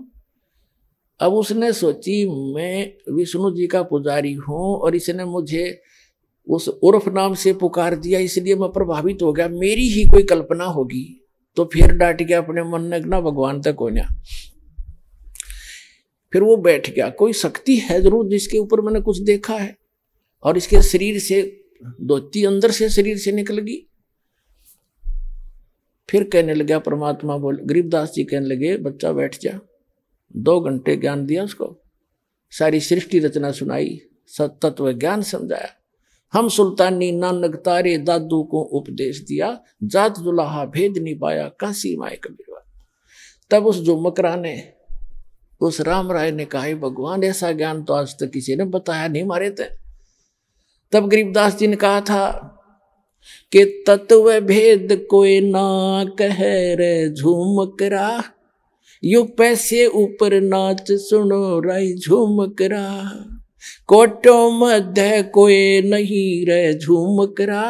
अब उसने सोची मैं विष्णु जी का पुजारी हूँ और इसने मुझे उस उर्फ नाम से पुकार दिया इसलिए मैं प्रभावित हो गया मेरी ही कोई कल्पना होगी तो फिर डांट गया अपने मन ने ना भगवान तक तो होना फिर वो बैठ गया कोई शक्ति है जरूर जिसके ऊपर मैंने कुछ देखा है और इसके शरीर से धोती अंदर से शरीर से निकल गई फिर कहने लगा परमात्मा बोल गरीबदास जी कहने लगे बच्चा बैठ जा दो घंटे ज्ञान दिया उसको सारी सृष्टि रचना सुनाई सतत्व ज्ञान समझाया हम सुल्तानी नानक तारे दादू को उपदेश दिया जात दुलाहा भेद नहीं पाया काशी माए कबीरवा तब उस जो मकरा ने उस राम राय ने कहा भगवान ऐसा ज्ञान तो आज तक किसी ने बताया नहीं मारे थे तब गरीबदास जी ने कहा था कि तत्व भेद कोई ना कह रे झूम करा यु पैसे ऊपर नाच सुनो राय झूम करा कोटो मध्य कोई नहीं रे झूम करा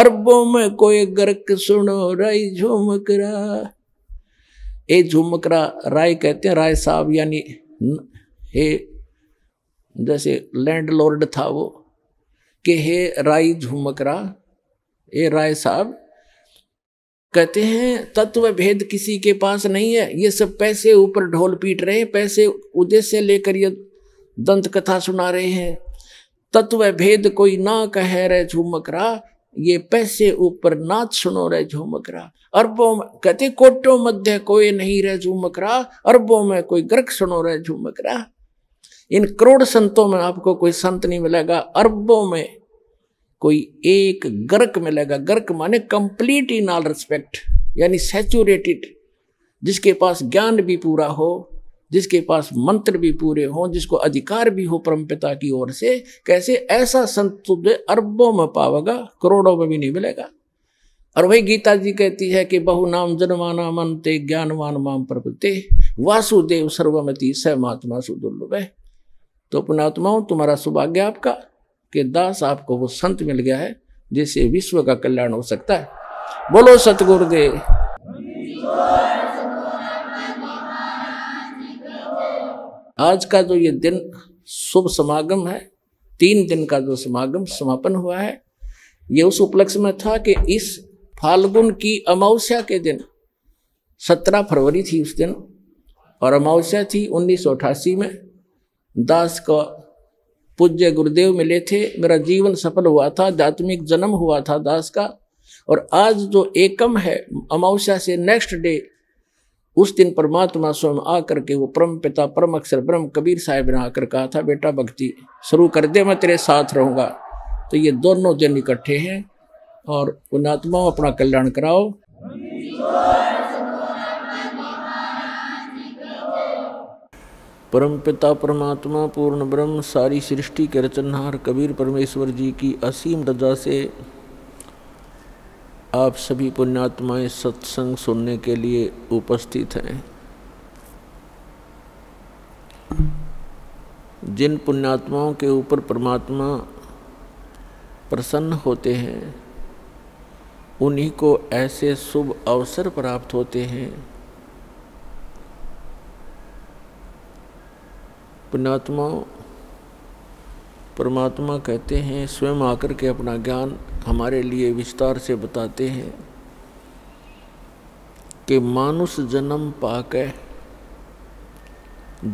अरबों में कोई गर्क सुनो राय झूम करा ए झुमकरा राय कहते हैं राय साहब यानी हे जैसे लैंडलॉर्ड था वो कि हे राय झुमकरा हे राय साहब कहते हैं तत्व भेद किसी के पास नहीं है ये सब पैसे ऊपर ढोल पीट रहे हैं पैसे उद्देश्य लेकर ये दंत कथा सुना रहे हैं तत्व भेद कोई ना कह रहे झुमकरा ये पैसे ऊपर नाच सुनो रे झूमकरा अरबों में कहते कोटो मध्य कोई नहीं रह झूमकरा अरबों में कोई गर्क सुनो रे झूमकरा इन करोड़ संतों में आपको कोई संत नहीं मिलेगा अरबों में कोई एक गर्क मिलेगा गर्क माने कंप्लीट इन ऑल रिस्पेक्ट यानी सेचुरेटेड जिसके पास ज्ञान भी पूरा हो जिसके पास मंत्र भी पूरे हों जिसको अधिकार भी हो परम पिता की ओर से कैसे ऐसा संत तुझे अरबों में पावेगा करोड़ों में भी नहीं मिलेगा और वही गीता जी कहती है कि बहु नाम जनवाना मनते ज्ञानवान माम प्रपते वासुदेव सर्वमति स महात्मा सुदुर्लभ तो अपनात्मा तुम्हारा सौभाग्य आपका कि दास आपको वो संत मिल गया है जिससे विश्व का कल्याण हो सकता है बोलो सतगुरुदेव आज का जो ये दिन शुभ समागम है तीन दिन का जो समागम समापन हुआ है ये उस उपलक्ष्य में था कि इस फाल्गुन की अमावस्या के दिन सत्रह फरवरी थी उस दिन और अमावस्या थी उन्नीस में दास को पूज्य गुरुदेव मिले थे मेरा जीवन सफल हुआ था आध्यात्मिक जन्म हुआ था दास का और आज जो एकम है अमावस्या से नेक्स्ट डे उस दिन परमात्मा स्वयं आकर के वो परम पिता परम अक्षर ब्रह्म कबीर साहेब ने आकर कहा था बेटा भक्ति शुरू कर दे मैं तेरे साथ रहूँगा तो ये दोनों जन इकट्ठे हैं और उन आत्माओं अपना कल्याण कराओ परम पिता परमात्मा पूर्ण ब्रह्म सारी सृष्टि के रचनहार कबीर परमेश्वर जी की असीम रजा से आप सभी पुण्यात्माएं सत्संग सुनने के लिए उपस्थित हैं जिन पुण्यात्माओं के ऊपर परमात्मा प्रसन्न होते हैं उन्हीं को ऐसे शुभ अवसर प्राप्त होते हैं पुण्यात्माओं परमात्मा कहते हैं स्वयं आकर के अपना ज्ञान हमारे लिए विस्तार से बताते हैं कि मानुष जन्म पाक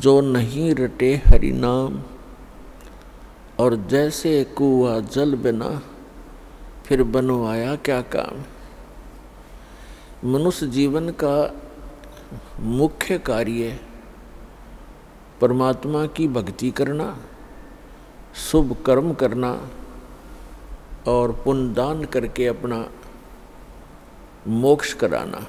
जो नहीं रटे हरि नाम और जैसे कुआ जल बिना फिर बनवाया क्या काम मनुष्य जीवन का मुख्य कार्य परमात्मा की भक्ति करना शुभ कर्म करना और पुण्य दान करके अपना मोक्ष कराना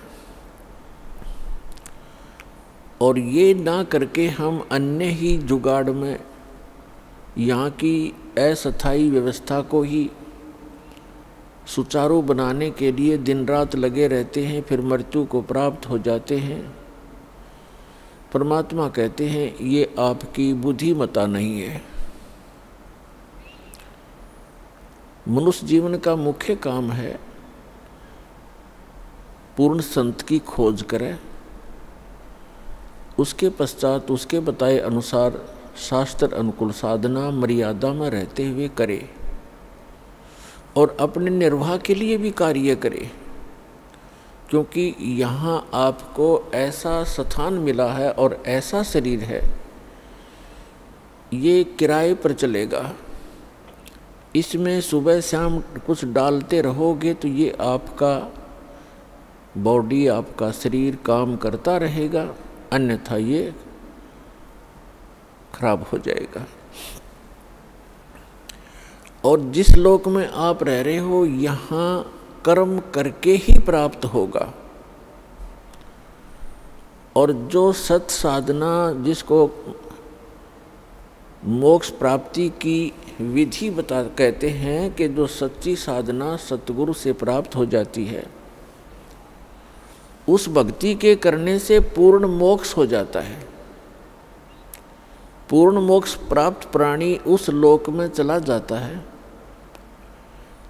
और ये ना करके हम अन्य ही जुगाड़ में यहाँ की अस्थाई व्यवस्था को ही सुचारू बनाने के लिए दिन रात लगे रहते हैं फिर मृत्यु को प्राप्त हो जाते हैं परमात्मा कहते हैं ये आपकी बुद्धिमता नहीं है मनुष्य जीवन का मुख्य काम है पूर्ण संत की खोज करें उसके पश्चात उसके बताए अनुसार शास्त्र अनुकूल साधना मर्यादा में रहते हुए करे और अपने निर्वाह के लिए भी कार्य करे क्योंकि यहाँ आपको ऐसा स्थान मिला है और ऐसा शरीर है ये किराए पर चलेगा इसमें सुबह शाम कुछ डालते रहोगे तो ये आपका बॉडी आपका शरीर काम करता रहेगा अन्यथा ये खराब हो जाएगा और जिस लोक में आप रह रहे हो यहाँ कर्म करके ही प्राप्त होगा और जो सत साधना जिसको मोक्ष प्राप्ति की विधि बता कहते हैं कि जो सच्ची साधना सतगुरु से प्राप्त हो जाती है उस भक्ति के करने से पूर्ण मोक्ष हो जाता है पूर्ण मोक्ष प्राप्त प्राणी उस लोक में चला जाता है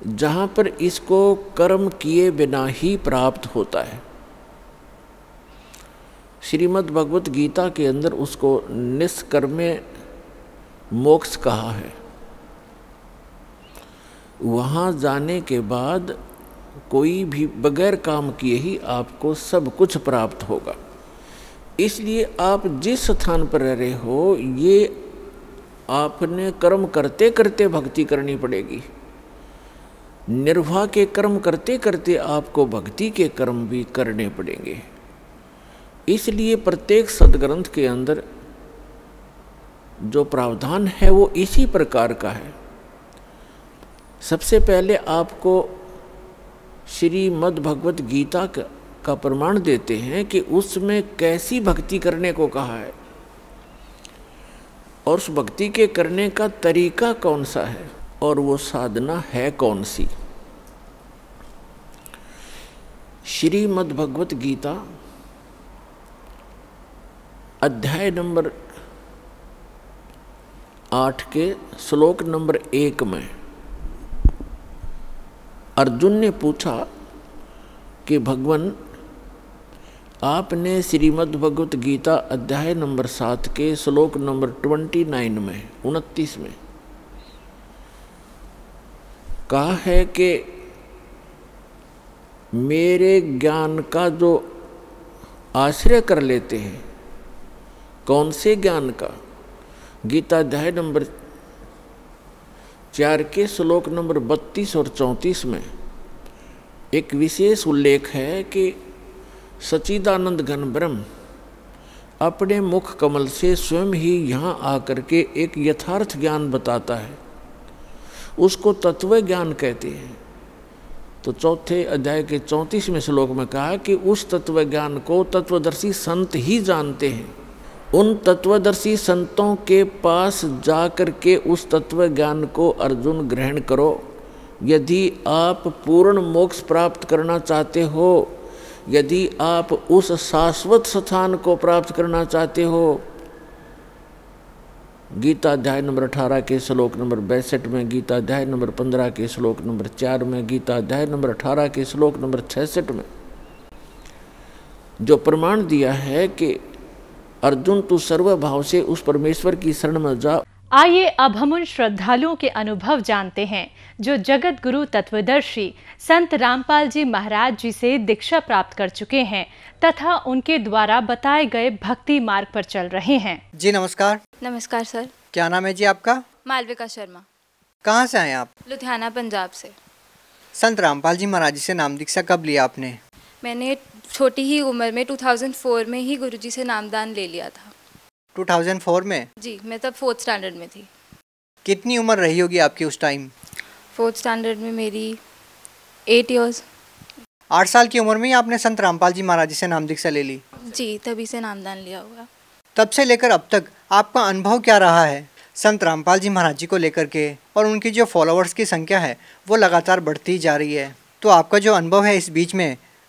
जहाँ पर इसको कर्म किए बिना ही प्राप्त होता है श्रीमद् भगवत गीता के अंदर उसको निष्कर्मे मोक्ष कहा है वहाँ जाने के बाद कोई भी बगैर काम किए ही आपको सब कुछ प्राप्त होगा इसलिए आप जिस स्थान पर रह रहे हो ये आपने कर्म करते करते भक्ति करनी पड़ेगी निर्वाह के कर्म करते करते आपको भक्ति के कर्म भी करने पड़ेंगे इसलिए प्रत्येक सदग्रंथ के अंदर जो प्रावधान है वो इसी प्रकार का है सबसे पहले आपको श्रीमद् भगवत गीता का, का प्रमाण देते हैं कि उसमें कैसी भक्ति करने को कहा है और उस भक्ति के करने का तरीका कौन सा है और वो साधना है कौन सी श्रीमद् भगवत गीता अध्याय नंबर आठ के श्लोक नंबर एक में अर्जुन ने पूछा कि भगवान आपने श्रीमद् भगवत गीता अध्याय नंबर सात के श्लोक नंबर ट्वेंटी नाइन में उनतीस में कहा है कि मेरे ज्ञान का जो आश्रय कर लेते हैं कौन से ज्ञान का गीता अध्याय नंबर चार के श्लोक नंबर 32 और 34 में एक विशेष उल्लेख है कि सचिदानंद घन ब्रह्म अपने मुख कमल से स्वयं ही यहाँ आकर के एक यथार्थ ज्ञान बताता है उसको तत्व ज्ञान कहते हैं तो चौथे अध्याय के चौंतीसवें श्लोक में कहा कि उस तत्व ज्ञान को तत्वदर्शी संत ही जानते हैं उन तत्वदर्शी संतों के पास जाकर के उस तत्व ज्ञान को अर्जुन ग्रहण करो यदि आप पूर्ण मोक्ष प्राप्त करना चाहते हो यदि आप उस शाश्वत स्थान को प्राप्त करना चाहते हो गीता अध्याय नंबर अठारह के श्लोक नंबर बैसठ में गीता अध्याय नंबर पंद्रह के श्लोक नंबर चार में गीता अध्याय नंबर अठारह के श्लोक नंबर छसठ में जो प्रमाण दिया है कि अर्जुन तू भाव से उस परमेश्वर की शरण में जा आइए अब हम उन श्रद्धालुओं के अनुभव जानते हैं जो जगत गुरु तत्वदर्शी संत रामपाल जी महाराज जी से दीक्षा प्राप्त कर चुके हैं तथा उनके द्वारा बताए गए भक्ति मार्ग पर चल रहे हैं जी नमस्कार नमस्कार सर क्या नाम है जी आपका मालविका शर्मा कहाँ से आए आप लुधियाना पंजाब से संत रामपाल जी महाराज जी से नाम दीक्षा कब लिया आपने मैंने छोटी ही उम्र में 2004 में ही गुरुजी से नामदान ले लिया था 2004 में जी मैं तब फोर्थ स्टैंडर्ड में थी कितनी उम्र रही होगी आपकी उस टाइम फोर्थ स्टैंडर्ड में मेरी एट ईयर्स आठ साल की उम्र में ही आपने संत रामपाल जी महाराज से नाम दीक्षा ले ली जी तभी से नामदान लिया होगा तब से लेकर अब तक आपका अनुभव क्या रहा है संत रामपाल जी महाराज जी को लेकर के और उनकी जो फॉलोअर्स की संख्या है वो लगातार बढ़ती जा रही है तो आपका जो अनुभव है इस बीच में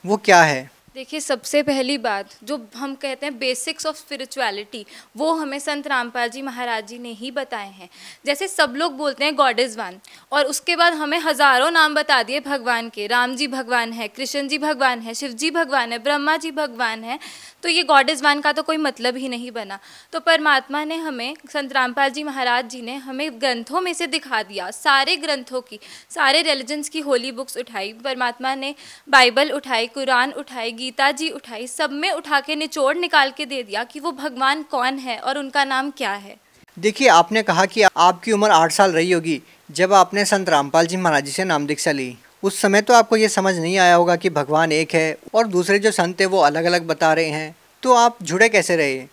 वो क्या है देखिए सबसे पहली बात जो हम कहते हैं बेसिक्स ऑफ स्पिरिचुअलिटी वो हमें संत रामपाल जी महाराज जी ने ही बताए हैं जैसे सब लोग बोलते हैं गॉड इज़ वन और उसके बाद हमें हज़ारों नाम बता दिए भगवान के राम जी भगवान है कृष्ण जी भगवान है शिव जी भगवान है ब्रह्मा जी भगवान है तो ये गॉड इज़ वन का तो कोई मतलब ही नहीं बना तो परमात्मा ने हमें संत रामपाल जी महाराज जी ने हमें ग्रंथों में से दिखा दिया सारे ग्रंथों की सारे रिलीजन्स की होली बुक्स उठाई परमात्मा ने बाइबल उठाई कुरान उठाई गीता जी उठाई सब में उठा के निचोड़ निकाल के दे दिया कि वो भगवान कौन है और उनका नाम क्या है देखिए आपने कहा कि आपकी उम्र आठ साल रही होगी जब आपने संत रामपाल जी महाराज जी से नाम दीक्षा ली उस समय तो आपको ये समझ नहीं आया होगा कि भगवान एक है और दूसरे जो संत है वो अलग अलग बता रहे हैं तो आप जुड़े कैसे रहे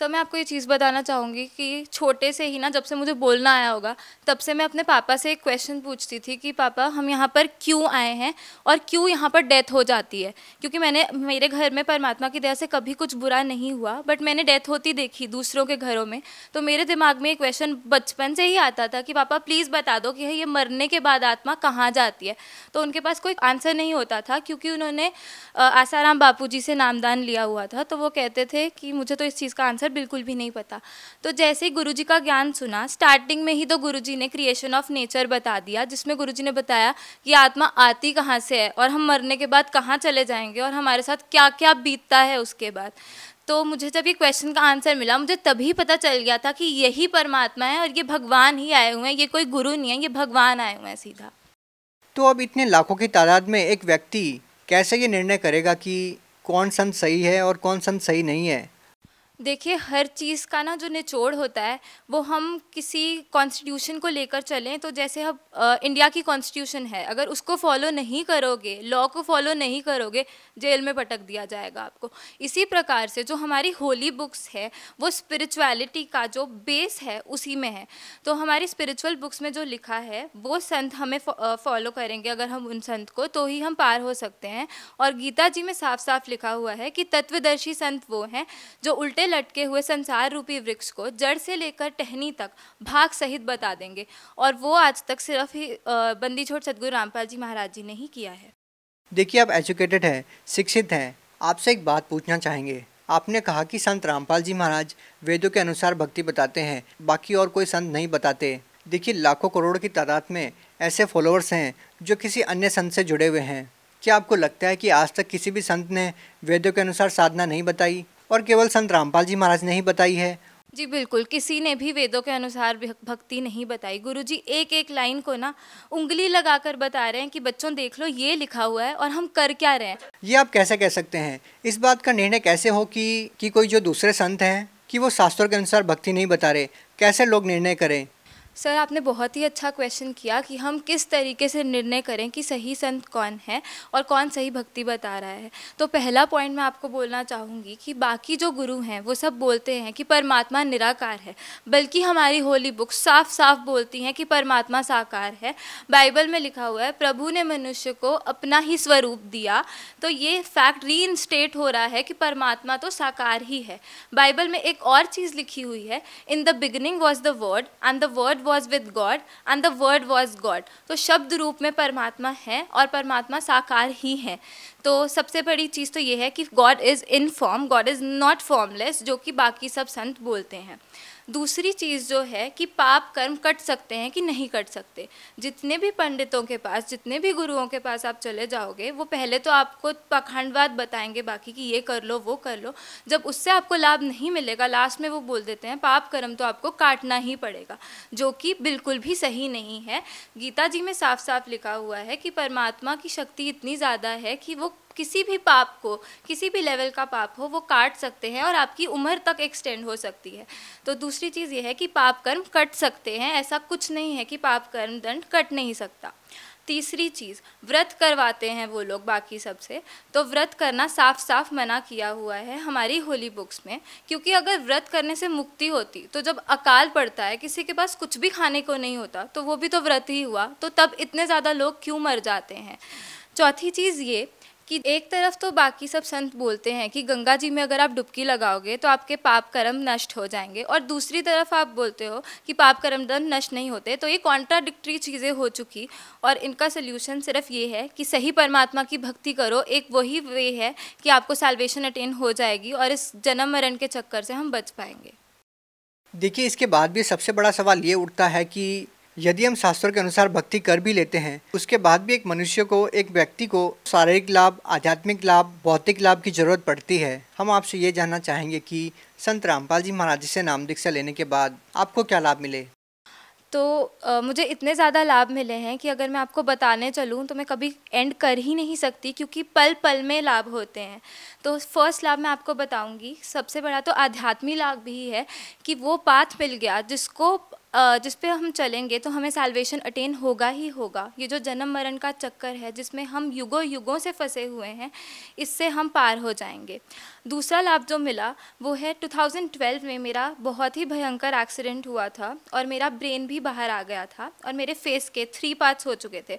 सर मैं आपको ये चीज़ बताना चाहूँगी कि छोटे से ही ना जब से मुझे बोलना आया होगा तब से मैं अपने पापा से एक क्वेश्चन पूछती थी कि पापा हम यहाँ पर क्यों आए हैं और क्यों यहाँ पर डेथ हो जाती है क्योंकि मैंने मेरे घर में परमात्मा की दया से कभी कुछ बुरा नहीं हुआ बट मैंने डेथ होती देखी दूसरों के घरों में तो मेरे दिमाग में एक क्वेश्चन बचपन से ही आता था कि पापा प्लीज़ बता दो कि ये मरने के बाद आत्मा कहाँ जाती है तो उनके पास कोई आंसर नहीं होता था क्योंकि उन्होंने आसाराम बापू से नामदान लिया हुआ था तो वो कहते थे कि मुझे तो इस चीज़ का आंसर बिल्कुल भी नहीं पता तो जैसे ही गुरुजी का ज्ञान सुना स्टार्टिंग में ही तो गुरुजी ने क्रिएशन ऑफ नेचर बता दिया जिसमें गुरुजी ने बताया कि आत्मा आती कहाँ से है और हम मरने के बाद कहाँ चले जाएंगे और हमारे साथ क्या क्या बीतता है उसके बाद तो मुझे जब ये क्वेश्चन का आंसर मिला मुझे तभी पता चल गया था कि यही परमात्मा है और ये भगवान ही आए हुए हैं ये कोई गुरु नहीं है ये भगवान आए हुए हैं सीधा तो अब इतने लाखों की तादाद में एक व्यक्ति कैसे ये निर्णय करेगा कि कौन संत सही है और कौन संत सही नहीं है देखिए हर चीज़ का ना जो निचोड़ होता है वो हम किसी कॉन्स्टिट्यूशन को लेकर चलें तो जैसे हम इंडिया की कॉन्स्टिट्यूशन है अगर उसको फॉलो नहीं करोगे लॉ को फॉलो नहीं करोगे जेल में पटक दिया जाएगा आपको इसी प्रकार से जो हमारी होली बुक्स है वो स्पिरिचुअलिटी का जो बेस है उसी में है तो हमारी स्पिरिचुअल बुक्स में जो लिखा है वो संत हमें फॉलो करेंगे अगर हम उन संत को तो ही हम पार हो सकते हैं और गीता जी में साफ साफ लिखा हुआ है कि तत्वदर्शी संत वो हैं जो उल्टे लटके हुए संसार रूपी वृक्ष को जड़ से लेकर टहनी तक भाग सहित बता देंगे और वो आज तक सिर्फ ही बंदी छोड़ सदगुरु रामपाल जी महाराज जी ने ही किया है देखिए आप एजुकेटेड हैं शिक्षित हैं आपसे एक बात पूछना चाहेंगे आपने कहा कि संत रामपाल जी महाराज वेदों के अनुसार भक्ति बताते हैं बाकी और कोई संत नहीं बताते देखिए लाखों करोड़ की तादाद में ऐसे फॉलोअर्स हैं जो किसी अन्य संत से जुड़े हुए हैं क्या आपको लगता है कि आज तक किसी भी संत ने वेदों के अनुसार साधना नहीं बताई और केवल संत रामपाल जी महाराज ने ही बताई है जी बिल्कुल किसी ने भी वेदों के अनुसार भक्ति नहीं बताई गुरु जी एक एक लाइन को ना उंगली लगाकर बता रहे हैं कि बच्चों देख लो ये लिखा हुआ है और हम कर क्या रहे हैं ये आप कैसे कह सकते हैं इस बात का निर्णय कैसे हो कि कि कोई जो दूसरे संत हैं कि वो शास्त्रों के अनुसार भक्ति नहीं बता रहे कैसे लोग निर्णय करें सर आपने बहुत ही अच्छा क्वेश्चन किया कि हम किस तरीके से निर्णय करें कि सही संत कौन है और कौन सही भक्ति बता रहा है तो पहला पॉइंट मैं आपको बोलना चाहूँगी कि बाकी जो गुरु हैं वो सब बोलते हैं कि परमात्मा निराकार है बल्कि हमारी होली बुक साफ साफ बोलती हैं कि परमात्मा साकार है बाइबल में लिखा हुआ है प्रभु ने मनुष्य को अपना ही स्वरूप दिया तो ये फैक्ट री हो रहा है कि परमात्मा तो साकार ही है बाइबल में एक और चीज़ लिखी हुई है in the beginning was the word and the word was with God and the word was God तो शब्द रूप में परमात्मा है और परमात्मा साकार ही है तो सबसे बड़ी चीज़ तो ये है कि God is in form God is not formless जो कि बाकी सब संत बोलते हैं दूसरी चीज़ जो है कि पाप कर्म कट सकते हैं कि नहीं कट सकते जितने भी पंडितों के पास जितने भी गुरुओं के पास आप चले जाओगे वो पहले तो आपको पखंडवाद बताएंगे बाकी कि ये कर लो वो कर लो जब उससे आपको लाभ नहीं मिलेगा लास्ट में वो बोल देते हैं पाप कर्म तो आपको काटना ही पड़ेगा जो कि बिल्कुल भी सही नहीं है गीता जी में साफ साफ लिखा हुआ है कि परमात्मा की शक्ति इतनी ज़्यादा है कि वो किसी भी पाप को किसी भी लेवल का पाप हो वो काट सकते हैं और आपकी उम्र तक एक्सटेंड हो सकती है तो दूसरी चीज़ ये है कि पाप कर्म कट सकते हैं ऐसा कुछ नहीं है कि पाप कर्म दंड कट नहीं सकता तीसरी चीज़ व्रत करवाते हैं वो लोग बाकी सबसे तो व्रत करना साफ साफ मना किया हुआ है हमारी होली बुक्स में क्योंकि अगर व्रत करने से मुक्ति होती तो जब अकाल पड़ता है किसी के पास कुछ भी खाने को नहीं होता तो वो भी तो व्रत ही हुआ तो तब इतने ज़्यादा लोग क्यों मर जाते हैं चौथी चीज़ ये कि एक तरफ तो बाकी सब संत बोलते हैं कि गंगा जी में अगर आप डुबकी लगाओगे तो आपके पाप कर्म नष्ट हो जाएंगे और दूसरी तरफ आप बोलते हो कि पाप कर्म दम नष्ट नहीं होते तो ये कॉन्ट्राडिक्ट्री चीज़ें हो चुकी और इनका सोल्यूशन सिर्फ ये है कि सही परमात्मा की भक्ति करो एक वही वे है कि आपको सैलवेशन अटेन हो जाएगी और इस जन्म मरण के चक्कर से हम बच पाएंगे देखिए इसके बाद भी सबसे बड़ा सवाल ये उठता है कि यदि हम शास्त्रों के अनुसार भक्ति कर भी लेते हैं उसके बाद भी एक मनुष्य को एक व्यक्ति को शारीरिक लाभ आध्यात्मिक लाभ भौतिक लाभ की जरूरत पड़ती है हम आपसे ये जानना चाहेंगे कि संत रामपाल जी महाराज से नाम दीक्षा लेने के बाद आपको क्या लाभ मिले तो आ, मुझे इतने ज़्यादा लाभ मिले हैं कि अगर मैं आपको बताने चलूँ तो मैं कभी एंड कर ही नहीं सकती क्योंकि पल पल में लाभ होते हैं तो फर्स्ट लाभ मैं आपको बताऊँगी सबसे बड़ा तो आध्यात्मिक लाभ भी है कि वो पाथ मिल गया जिसको जिस पे हम चलेंगे तो हमें सेल्वेशन अटेन होगा ही होगा ये जो जन्म मरण का चक्कर है जिसमें हम युगों युगों से फंसे हुए हैं इससे हम पार हो जाएंगे दूसरा लाभ जो मिला वो है 2012 में मेरा बहुत ही भयंकर एक्सीडेंट हुआ था और मेरा ब्रेन भी बाहर आ गया था और मेरे फेस के थ्री पार्ट्स हो चुके थे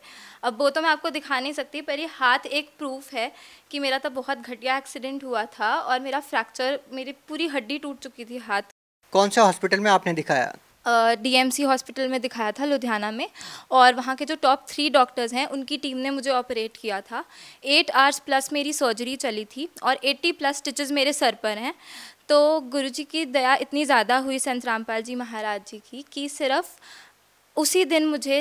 अब वो तो मैं आपको दिखा नहीं सकती पर ये हाथ एक प्रूफ है कि मेरा तो बहुत घटिया एक्सीडेंट हुआ था और मेरा फ्रैक्चर मेरी पूरी हड्डी टूट चुकी थी हाथ कौन सा हॉस्पिटल में आपने दिखाया डीएमसी हॉस्पिटल में दिखाया था लुधियाना में और वहाँ के जो टॉप थ्री डॉक्टर्स हैं उनकी टीम ने मुझे ऑपरेट किया था एट आवर्स प्लस मेरी सर्जरी चली थी और एट्टी प्लस स्टिचेस मेरे सर पर हैं तो गुरुजी की दया इतनी ज़्यादा हुई संत रामपाल जी महाराज जी की कि सिर्फ़ उसी दिन मुझे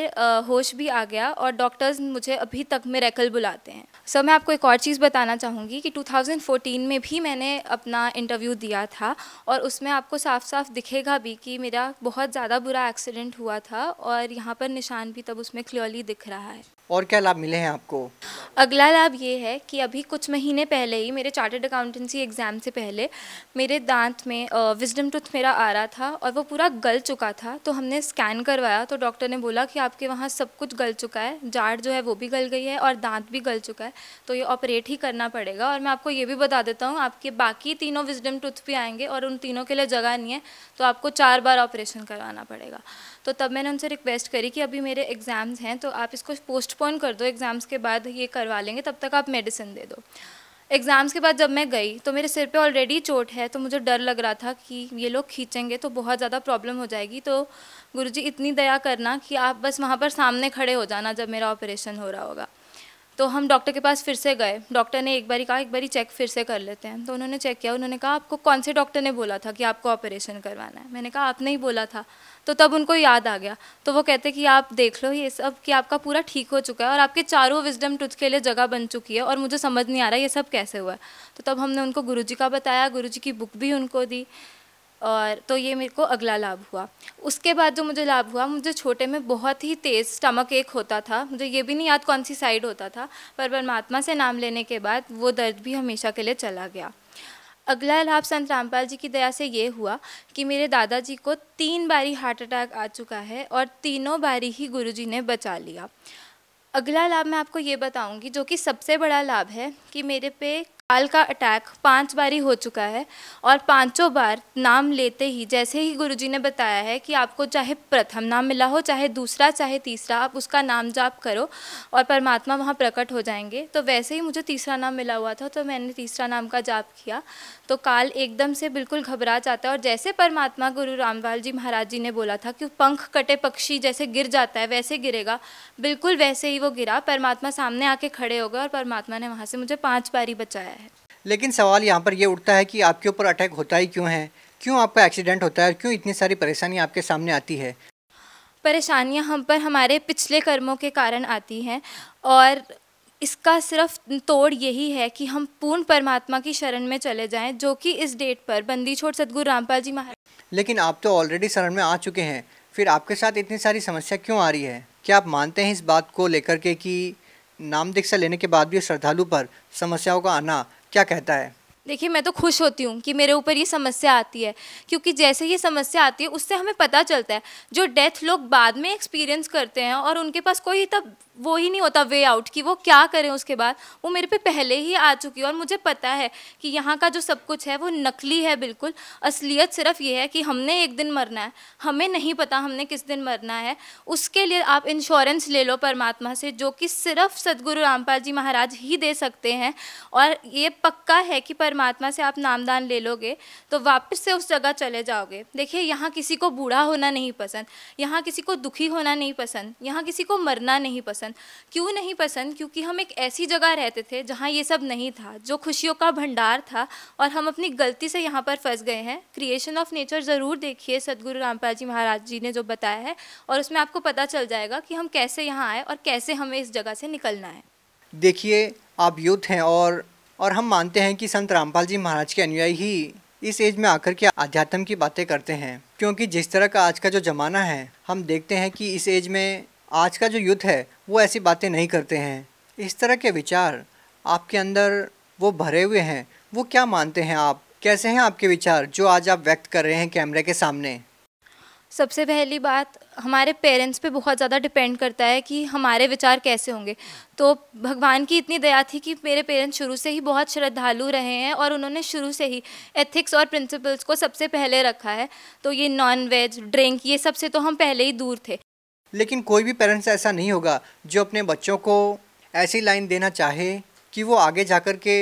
होश भी आ गया और डॉक्टर्स मुझे अभी तक मेरेकल बुलाते हैं सर मैं आपको एक और चीज़ बताना चाहूँगी कि 2014 में भी मैंने अपना इंटरव्यू दिया था और उसमें आपको साफ साफ दिखेगा भी कि मेरा बहुत ज़्यादा बुरा एक्सीडेंट हुआ था और यहाँ पर निशान भी तब उसमें क्लियरली दिख रहा है और क्या लाभ मिले हैं आपको अगला लाभ ये है कि अभी कुछ महीने पहले ही मेरे चार्टर्ड अकाउंटेंसी एग्ज़ाम से पहले मेरे दांत में विजडम टूथ मेरा आ रहा था और वो पूरा गल चुका था तो हमने स्कैन करवाया तो डॉक्टर ने बोला कि आपके वहाँ सब कुछ गल चुका है जाड़ जो है वो भी गल गई है और दांत भी गल चुका है तो ये ऑपरेट ही करना पड़ेगा और मैं आपको ये भी बता देता हूँ आपके बाकी तीनों विजडम टूथ भी आएंगे और उन तीनों के लिए जगह नहीं है तो आपको चार बार ऑपरेशन करवाना पड़ेगा तो तब मैंने उनसे रिक्वेस्ट करी कि अभी मेरे एग्ज़ाम्स हैं तो आप इसको पोस्टपोन कर दो एग्ज़ाम्स के बाद ये करवा लेंगे तब तक आप मेडिसिन दे दो एग्ज़ाम्स के बाद जब मैं गई तो मेरे सिर पे ऑलरेडी चोट है तो मुझे डर लग रहा था कि ये लोग खींचेंगे तो बहुत ज़्यादा प्रॉब्लम हो जाएगी तो गुरुजी इतनी दया करना कि आप बस वहाँ पर सामने खड़े हो जाना जब मेरा ऑपरेशन हो रहा होगा तो हम डॉक्टर के पास फिर से गए डॉक्टर ने एक बारी कहा एक बारी चेक फिर से कर लेते हैं तो उन्होंने चेक किया उन्होंने कहा आपको कौन से डॉक्टर ने बोला था कि आपको ऑपरेशन करवाना है मैंने कहा आपने ही बोला था तो तब उनको याद आ गया तो वो कहते कि आप देख लो ये सब कि आपका पूरा ठीक हो चुका है और आपके चारों विजडम टूथ के लिए जगह बन चुकी है और मुझे समझ नहीं आ रहा ये सब कैसे हुआ है तो तब हमने उनको गुरु का बताया गुरु की बुक भी उनको दी और तो ये मेरे को अगला लाभ हुआ उसके बाद जो मुझे लाभ हुआ मुझे छोटे में बहुत ही तेज़ स्टमक एक होता था मुझे ये भी नहीं याद कौन सी साइड होता था पर परमात्मा से नाम लेने के बाद वो दर्द भी हमेशा के लिए चला गया अगला लाभ संत रामपाल जी की दया से ये हुआ कि मेरे दादाजी को तीन बारी हार्ट अटैक आ चुका है और तीनों बारी ही गुरु ने बचा लिया अगला लाभ मैं आपको ये बताऊंगी जो कि सबसे बड़ा लाभ है कि मेरे पे काल का अटैक पांच बारी हो चुका है और पांचों बार नाम लेते ही जैसे ही गुरुजी ने बताया है कि आपको चाहे प्रथम नाम मिला हो चाहे दूसरा चाहे तीसरा आप उसका नाम जाप करो और परमात्मा वहाँ प्रकट हो जाएंगे तो वैसे ही मुझे तीसरा नाम मिला हुआ था तो मैंने तीसरा नाम का जाप किया तो काल एकदम से बिल्कुल घबरा जाता है और जैसे परमात्मा गुरु रामवाल जी महाराज जी ने बोला था कि पंख कटे पक्षी जैसे गिर जाता है वैसे गिरेगा बिल्कुल वैसे ही वो गिरा परमात्मा सामने आके खड़े हो गए और परमात्मा ने वहाँ से मुझे पाँच बारी बचाया लेकिन सवाल यहाँ पर यह उठता है कि आपके ऊपर अटैक होता ही क्यों है क्यों आपका एक्सीडेंट होता है क्यों इतनी सारी परेशानी आपके सामने आती है परेशानियाँ हम पर हमारे पिछले कर्मों के कारण आती हैं और इसका सिर्फ तोड़ यही है कि हम पूर्ण परमात्मा की शरण में चले जाएं जो कि इस डेट पर बंदी छोड़ सदगुरु रामपाल जी महाराज लेकिन आप तो ऑलरेडी शरण में आ चुके हैं फिर आपके साथ इतनी सारी समस्या क्यों आ रही है क्या आप मानते हैं इस बात को लेकर के कि नाम दीक्षा लेने के बाद भी श्रद्धालु पर समस्याओं का आना क्या कहता है देखिए मैं तो खुश होती हूँ कि मेरे ऊपर ये समस्या आती है क्योंकि जैसे ये समस्या आती है उससे हमें पता चलता है जो डेथ लोग बाद में एक्सपीरियंस करते हैं और उनके पास कोई तब वो ही नहीं होता वे आउट कि वो क्या करें उसके बाद वो मेरे पे पहले ही आ चुकी है और मुझे पता है कि यहाँ का जो सब कुछ है वो नकली है बिल्कुल असलियत सिर्फ ये है कि हमने एक दिन मरना है हमें नहीं पता हमने किस दिन मरना है उसके लिए आप इंश्योरेंस ले लो परमात्मा से जो कि सिर्फ सदगुरु रामपाल जी महाराज ही दे सकते हैं और ये पक्का है कि परमात्मा से आप नामदान ले लोगे तो वापस से उस जगह चले जाओगे देखिए यहाँ किसी को बूढ़ा होना नहीं पसंद यहाँ किसी को दुखी होना नहीं पसंद यहाँ किसी को मरना नहीं पसंद पसंद क्यों नहीं पसंद क्योंकि हम एक ऐसी जगह रहते थे जहाँ ये सब नहीं था जो खुशियों का भंडार था और हम अपनी गलती से यहाँ पर फंस गए हैं क्रिएशन ऑफ नेचर ज़रूर देखिए सदगुरु रामपाल जी महाराज जी ने जो बताया है और उसमें आपको पता चल जाएगा कि हम कैसे यहाँ आए और कैसे हमें इस जगह से निकलना है देखिए आप यूथ हैं और और हम मानते हैं कि संत रामपाल जी महाराज के अनुयायी ही इस एज में आकर के आध्यात्म की बातें करते हैं क्योंकि जिस तरह का आज का जो ज़माना है हम देखते हैं कि इस एज में आज का जो युद्ध है वो ऐसी बातें नहीं करते हैं इस तरह के विचार आपके अंदर वो भरे हुए हैं वो क्या मानते हैं आप कैसे हैं आपके विचार जो आज आप व्यक्त कर रहे हैं कैमरे के सामने सबसे पहली बात हमारे पेरेंट्स पे बहुत ज़्यादा डिपेंड करता है कि हमारे विचार कैसे होंगे तो भगवान की इतनी दया थी कि मेरे पेरेंट्स शुरू से ही बहुत श्रद्धालु रहे हैं और उन्होंने शुरू से ही एथिक्स और प्रिंसिपल्स को सबसे पहले रखा है तो ये नॉन वेज ड्रिंक ये सबसे तो हम पहले ही दूर थे लेकिन कोई भी पेरेंट्स ऐसा नहीं होगा जो अपने बच्चों को ऐसी लाइन देना चाहे कि वो आगे जाकर के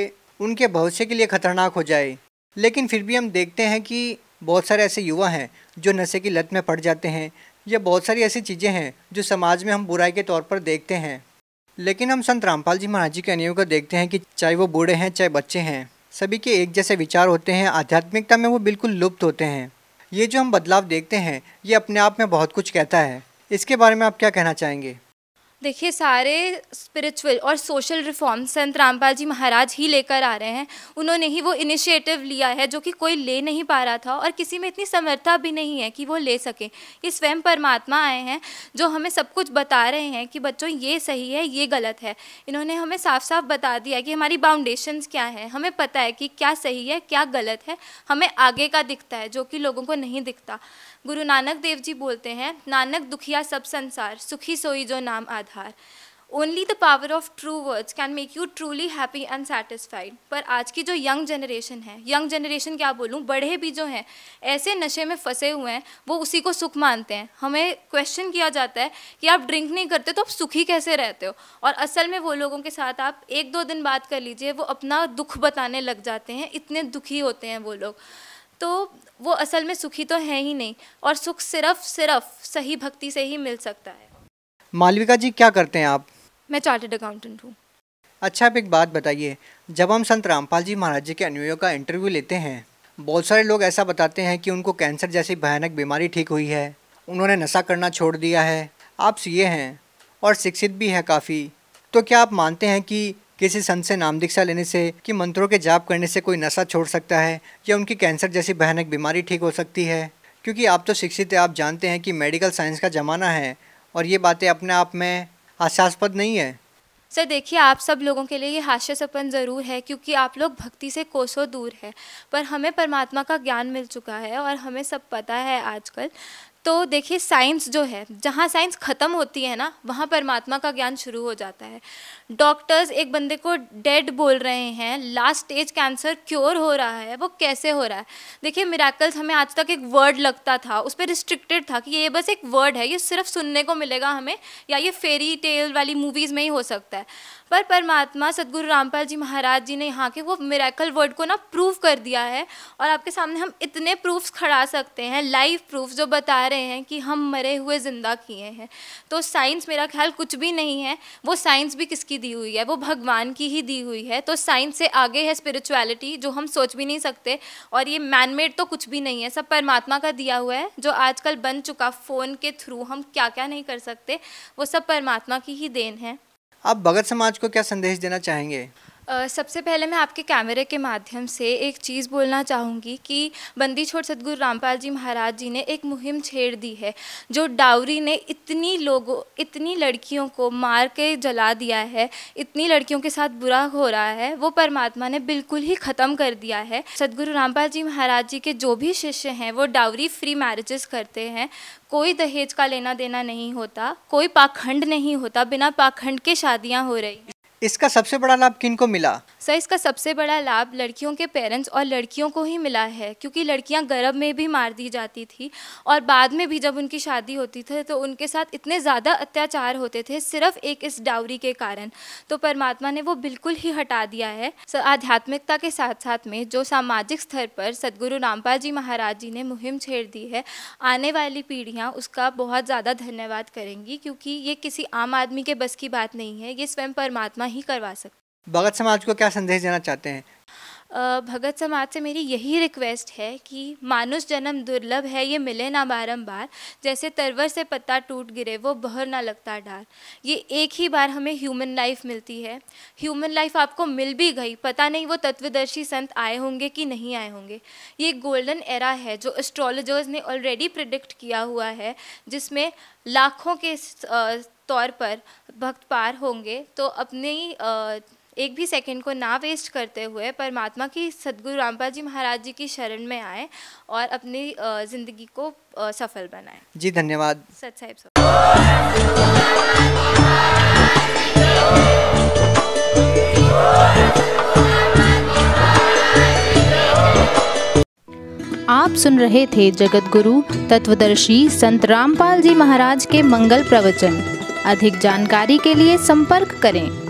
उनके भविष्य के लिए ख़तरनाक हो जाए लेकिन फिर भी हम देखते हैं कि बहुत सारे ऐसे युवा हैं जो नशे की लत में पड़ जाते हैं या बहुत सारी ऐसी चीज़ें हैं जो समाज में हम बुराई के तौर पर देखते हैं लेकिन हम संत रामपाल जी महाराज जी के अनियों को देखते हैं कि चाहे वो बूढ़े हैं चाहे बच्चे हैं सभी के एक जैसे विचार होते हैं आध्यात्मिकता में वो बिल्कुल लुप्त होते हैं ये जो हम बदलाव देखते हैं ये अपने आप में बहुत कुछ कहता है इसके बारे में आप क्या कहना चाहेंगे देखिए सारे स्पिरिचुअल और सोशल रिफॉर्म संत रामपाल जी महाराज ही लेकर आ रहे हैं उन्होंने ही वो इनिशिएटिव लिया है जो कि कोई ले नहीं पा रहा था और किसी में इतनी समर्था भी नहीं है कि वो ले सके ये स्वयं परमात्मा आए हैं जो हमें सब कुछ बता रहे हैं कि बच्चों ये सही है ये गलत है इन्होंने हमें साफ साफ बता दिया कि हमारी बाउंडेशन क्या है हमें पता है कि क्या सही है क्या गलत है हमें आगे का दिखता है जो कि लोगों को नहीं दिखता गुरु नानक देव जी बोलते हैं नानक दुखिया सब संसार सुखी सोई जो नाम आधार only the power of true words can make you truly happy and satisfied पर आज की जो यंग जनरेशन है यंग जनरेशन क्या बोलूँ बड़े भी जो हैं ऐसे नशे में फंसे हुए हैं वो उसी को सुख मानते हैं हमें क्वेश्चन किया जाता है कि आप ड्रिंक नहीं करते तो आप सुखी कैसे रहते हो और असल में वो लोगों के साथ आप एक दो दिन बात कर लीजिए वो अपना दुख बताने लग जाते हैं इतने दुखी होते हैं वो लोग तो वो असल में सुखी तो है ही नहीं और सुख सिर्फ सिर्फ सही भक्ति से ही मिल सकता है मालविका जी क्या करते हैं आप मैं चार्टर्ड अकाउंटेंट हूँ अच्छा आप एक बात बताइए जब हम संत रामपाल जी महाराज जी के अनुयो का इंटरव्यू लेते हैं बहुत सारे लोग ऐसा बताते हैं कि उनको कैंसर जैसी भयानक बीमारी ठीक हुई है उन्होंने नशा करना छोड़ दिया है आप सीए हैं और शिक्षित भी हैं काफ़ी तो क्या आप मानते हैं कि किसी संत से नाम दीक्षा लेने से कि मंत्रों के जाप करने से कोई नशा छोड़ सकता है या उनकी कैंसर जैसी भयानक बीमारी ठीक हो सकती है क्योंकि आप तो शिक्षित आप जानते हैं कि मेडिकल साइंस का ज़माना है और ये बातें अपने आप में हास्यास्पद नहीं है सर देखिए आप सब लोगों के लिए ये हास्यसपन ज़रूर है क्योंकि आप लोग भक्ति से कोसों दूर है पर हमें परमात्मा का ज्ञान मिल चुका है और हमें सब पता है आजकल तो देखिए साइंस जो है जहाँ साइंस ख़त्म होती है ना वहाँ परमात्मा का ज्ञान शुरू हो जाता है डॉक्टर्स एक बंदे को डेड बोल रहे हैं लास्ट स्टेज कैंसर क्योर हो रहा है वो कैसे हो रहा है देखिए मिराकल्स हमें आज तक एक वर्ड लगता था उस पर रिस्ट्रिक्टेड था कि ये बस एक वर्ड है ये सिर्फ सुनने को मिलेगा हमें या ये फेरी टेल वाली मूवीज़ में ही हो सकता है पर परमात्मा सदगुरु रामपाल जी महाराज जी ने यहाँ के वो मेरेकल वर्ड को ना प्रूव कर दिया है और आपके सामने हम इतने प्रूफ्स खड़ा सकते हैं लाइव प्रूफ जो बता रहे हैं कि हम मरे हुए ज़िंदा किए हैं तो साइंस मेरा ख्याल कुछ भी नहीं है वो साइंस भी किसकी दी हुई है वो भगवान की ही दी हुई है तो साइंस से आगे है स्पिरिचुअलिटी जो हम सोच भी नहीं सकते और ये मैनमेड तो कुछ भी नहीं है सब परमात्मा का दिया हुआ है जो आजकल बन चुका फ़ोन के थ्रू हम क्या क्या नहीं कर सकते वो सब परमात्मा की ही देन है आप भगत समाज को क्या संदेश देना चाहेंगे सबसे पहले मैं आपके कैमरे के माध्यम से एक चीज़ बोलना चाहूँगी कि बंदी छोड़ सदगुरु रामपाल जी महाराज जी ने एक मुहिम छेड़ दी है जो डावरी ने इतनी लोगों इतनी लड़कियों को मार के जला दिया है इतनी लड़कियों के साथ बुरा हो रहा है वो परमात्मा ने बिल्कुल ही ख़त्म कर दिया है सदगुरु रामपाल जी महाराज जी के जो भी शिष्य हैं वो डावरी फ्री मैरिजेस करते हैं कोई दहेज का लेना देना नहीं होता कोई पाखंड नहीं होता बिना पाखंड के शादियाँ हो रही इसका सबसे बड़ा लाभ किन को मिला सर इसका सबसे बड़ा लाभ लड़कियों के पेरेंट्स और लड़कियों को ही मिला है क्योंकि लड़कियां गर्भ में भी मार दी जाती थी और बाद में भी जब उनकी शादी होती थी तो उनके साथ इतने ज़्यादा अत्याचार होते थे सिर्फ एक इस डावरी के कारण तो परमात्मा ने वो बिल्कुल ही हटा दिया है सर आध्यात्मिकता के साथ साथ में जो सामाजिक स्तर पर सदगुरु रामपाल जी महाराज जी ने मुहिम छेड़ दी है आने वाली पीढ़ियाँ उसका बहुत ज़्यादा धन्यवाद करेंगी क्योंकि ये किसी आम आदमी के बस की बात नहीं है ये स्वयं परमात्मा ही करवा सकते भगत समाज को क्या संदेश देना चाहते हैं भगत समाज से मेरी यही रिक्वेस्ट है कि मानुष जन्म दुर्लभ है ये मिले ना बारंबार जैसे तरवर से पत्ता टूट गिरे वो बहर ना लगता डार ये एक ही बार हमें ह्यूमन लाइफ मिलती है ह्यूमन लाइफ आपको मिल भी गई पता नहीं वो तत्वदर्शी संत आए होंगे कि नहीं आए होंगे ये गोल्डन एरा है जो एस्ट्रोलॉजर्स ने ऑलरेडी प्रिडिक्ट किया हुआ है जिसमें लाखों के तौर पर भक्त पार होंगे तो अपने ही एक भी सेकंड को ना वेस्ट करते हुए परमात्मा की सदगुरु रामपाल जी महाराज जी की शरण में आए और अपनी ज़िंदगी को सफल बनाए जी धन्यवाद सच साहिब आप सुन रहे थे जगत गुरु तत्वदर्शी संत रामपाल जी महाराज के मंगल प्रवचन अधिक जानकारी के लिए संपर्क करें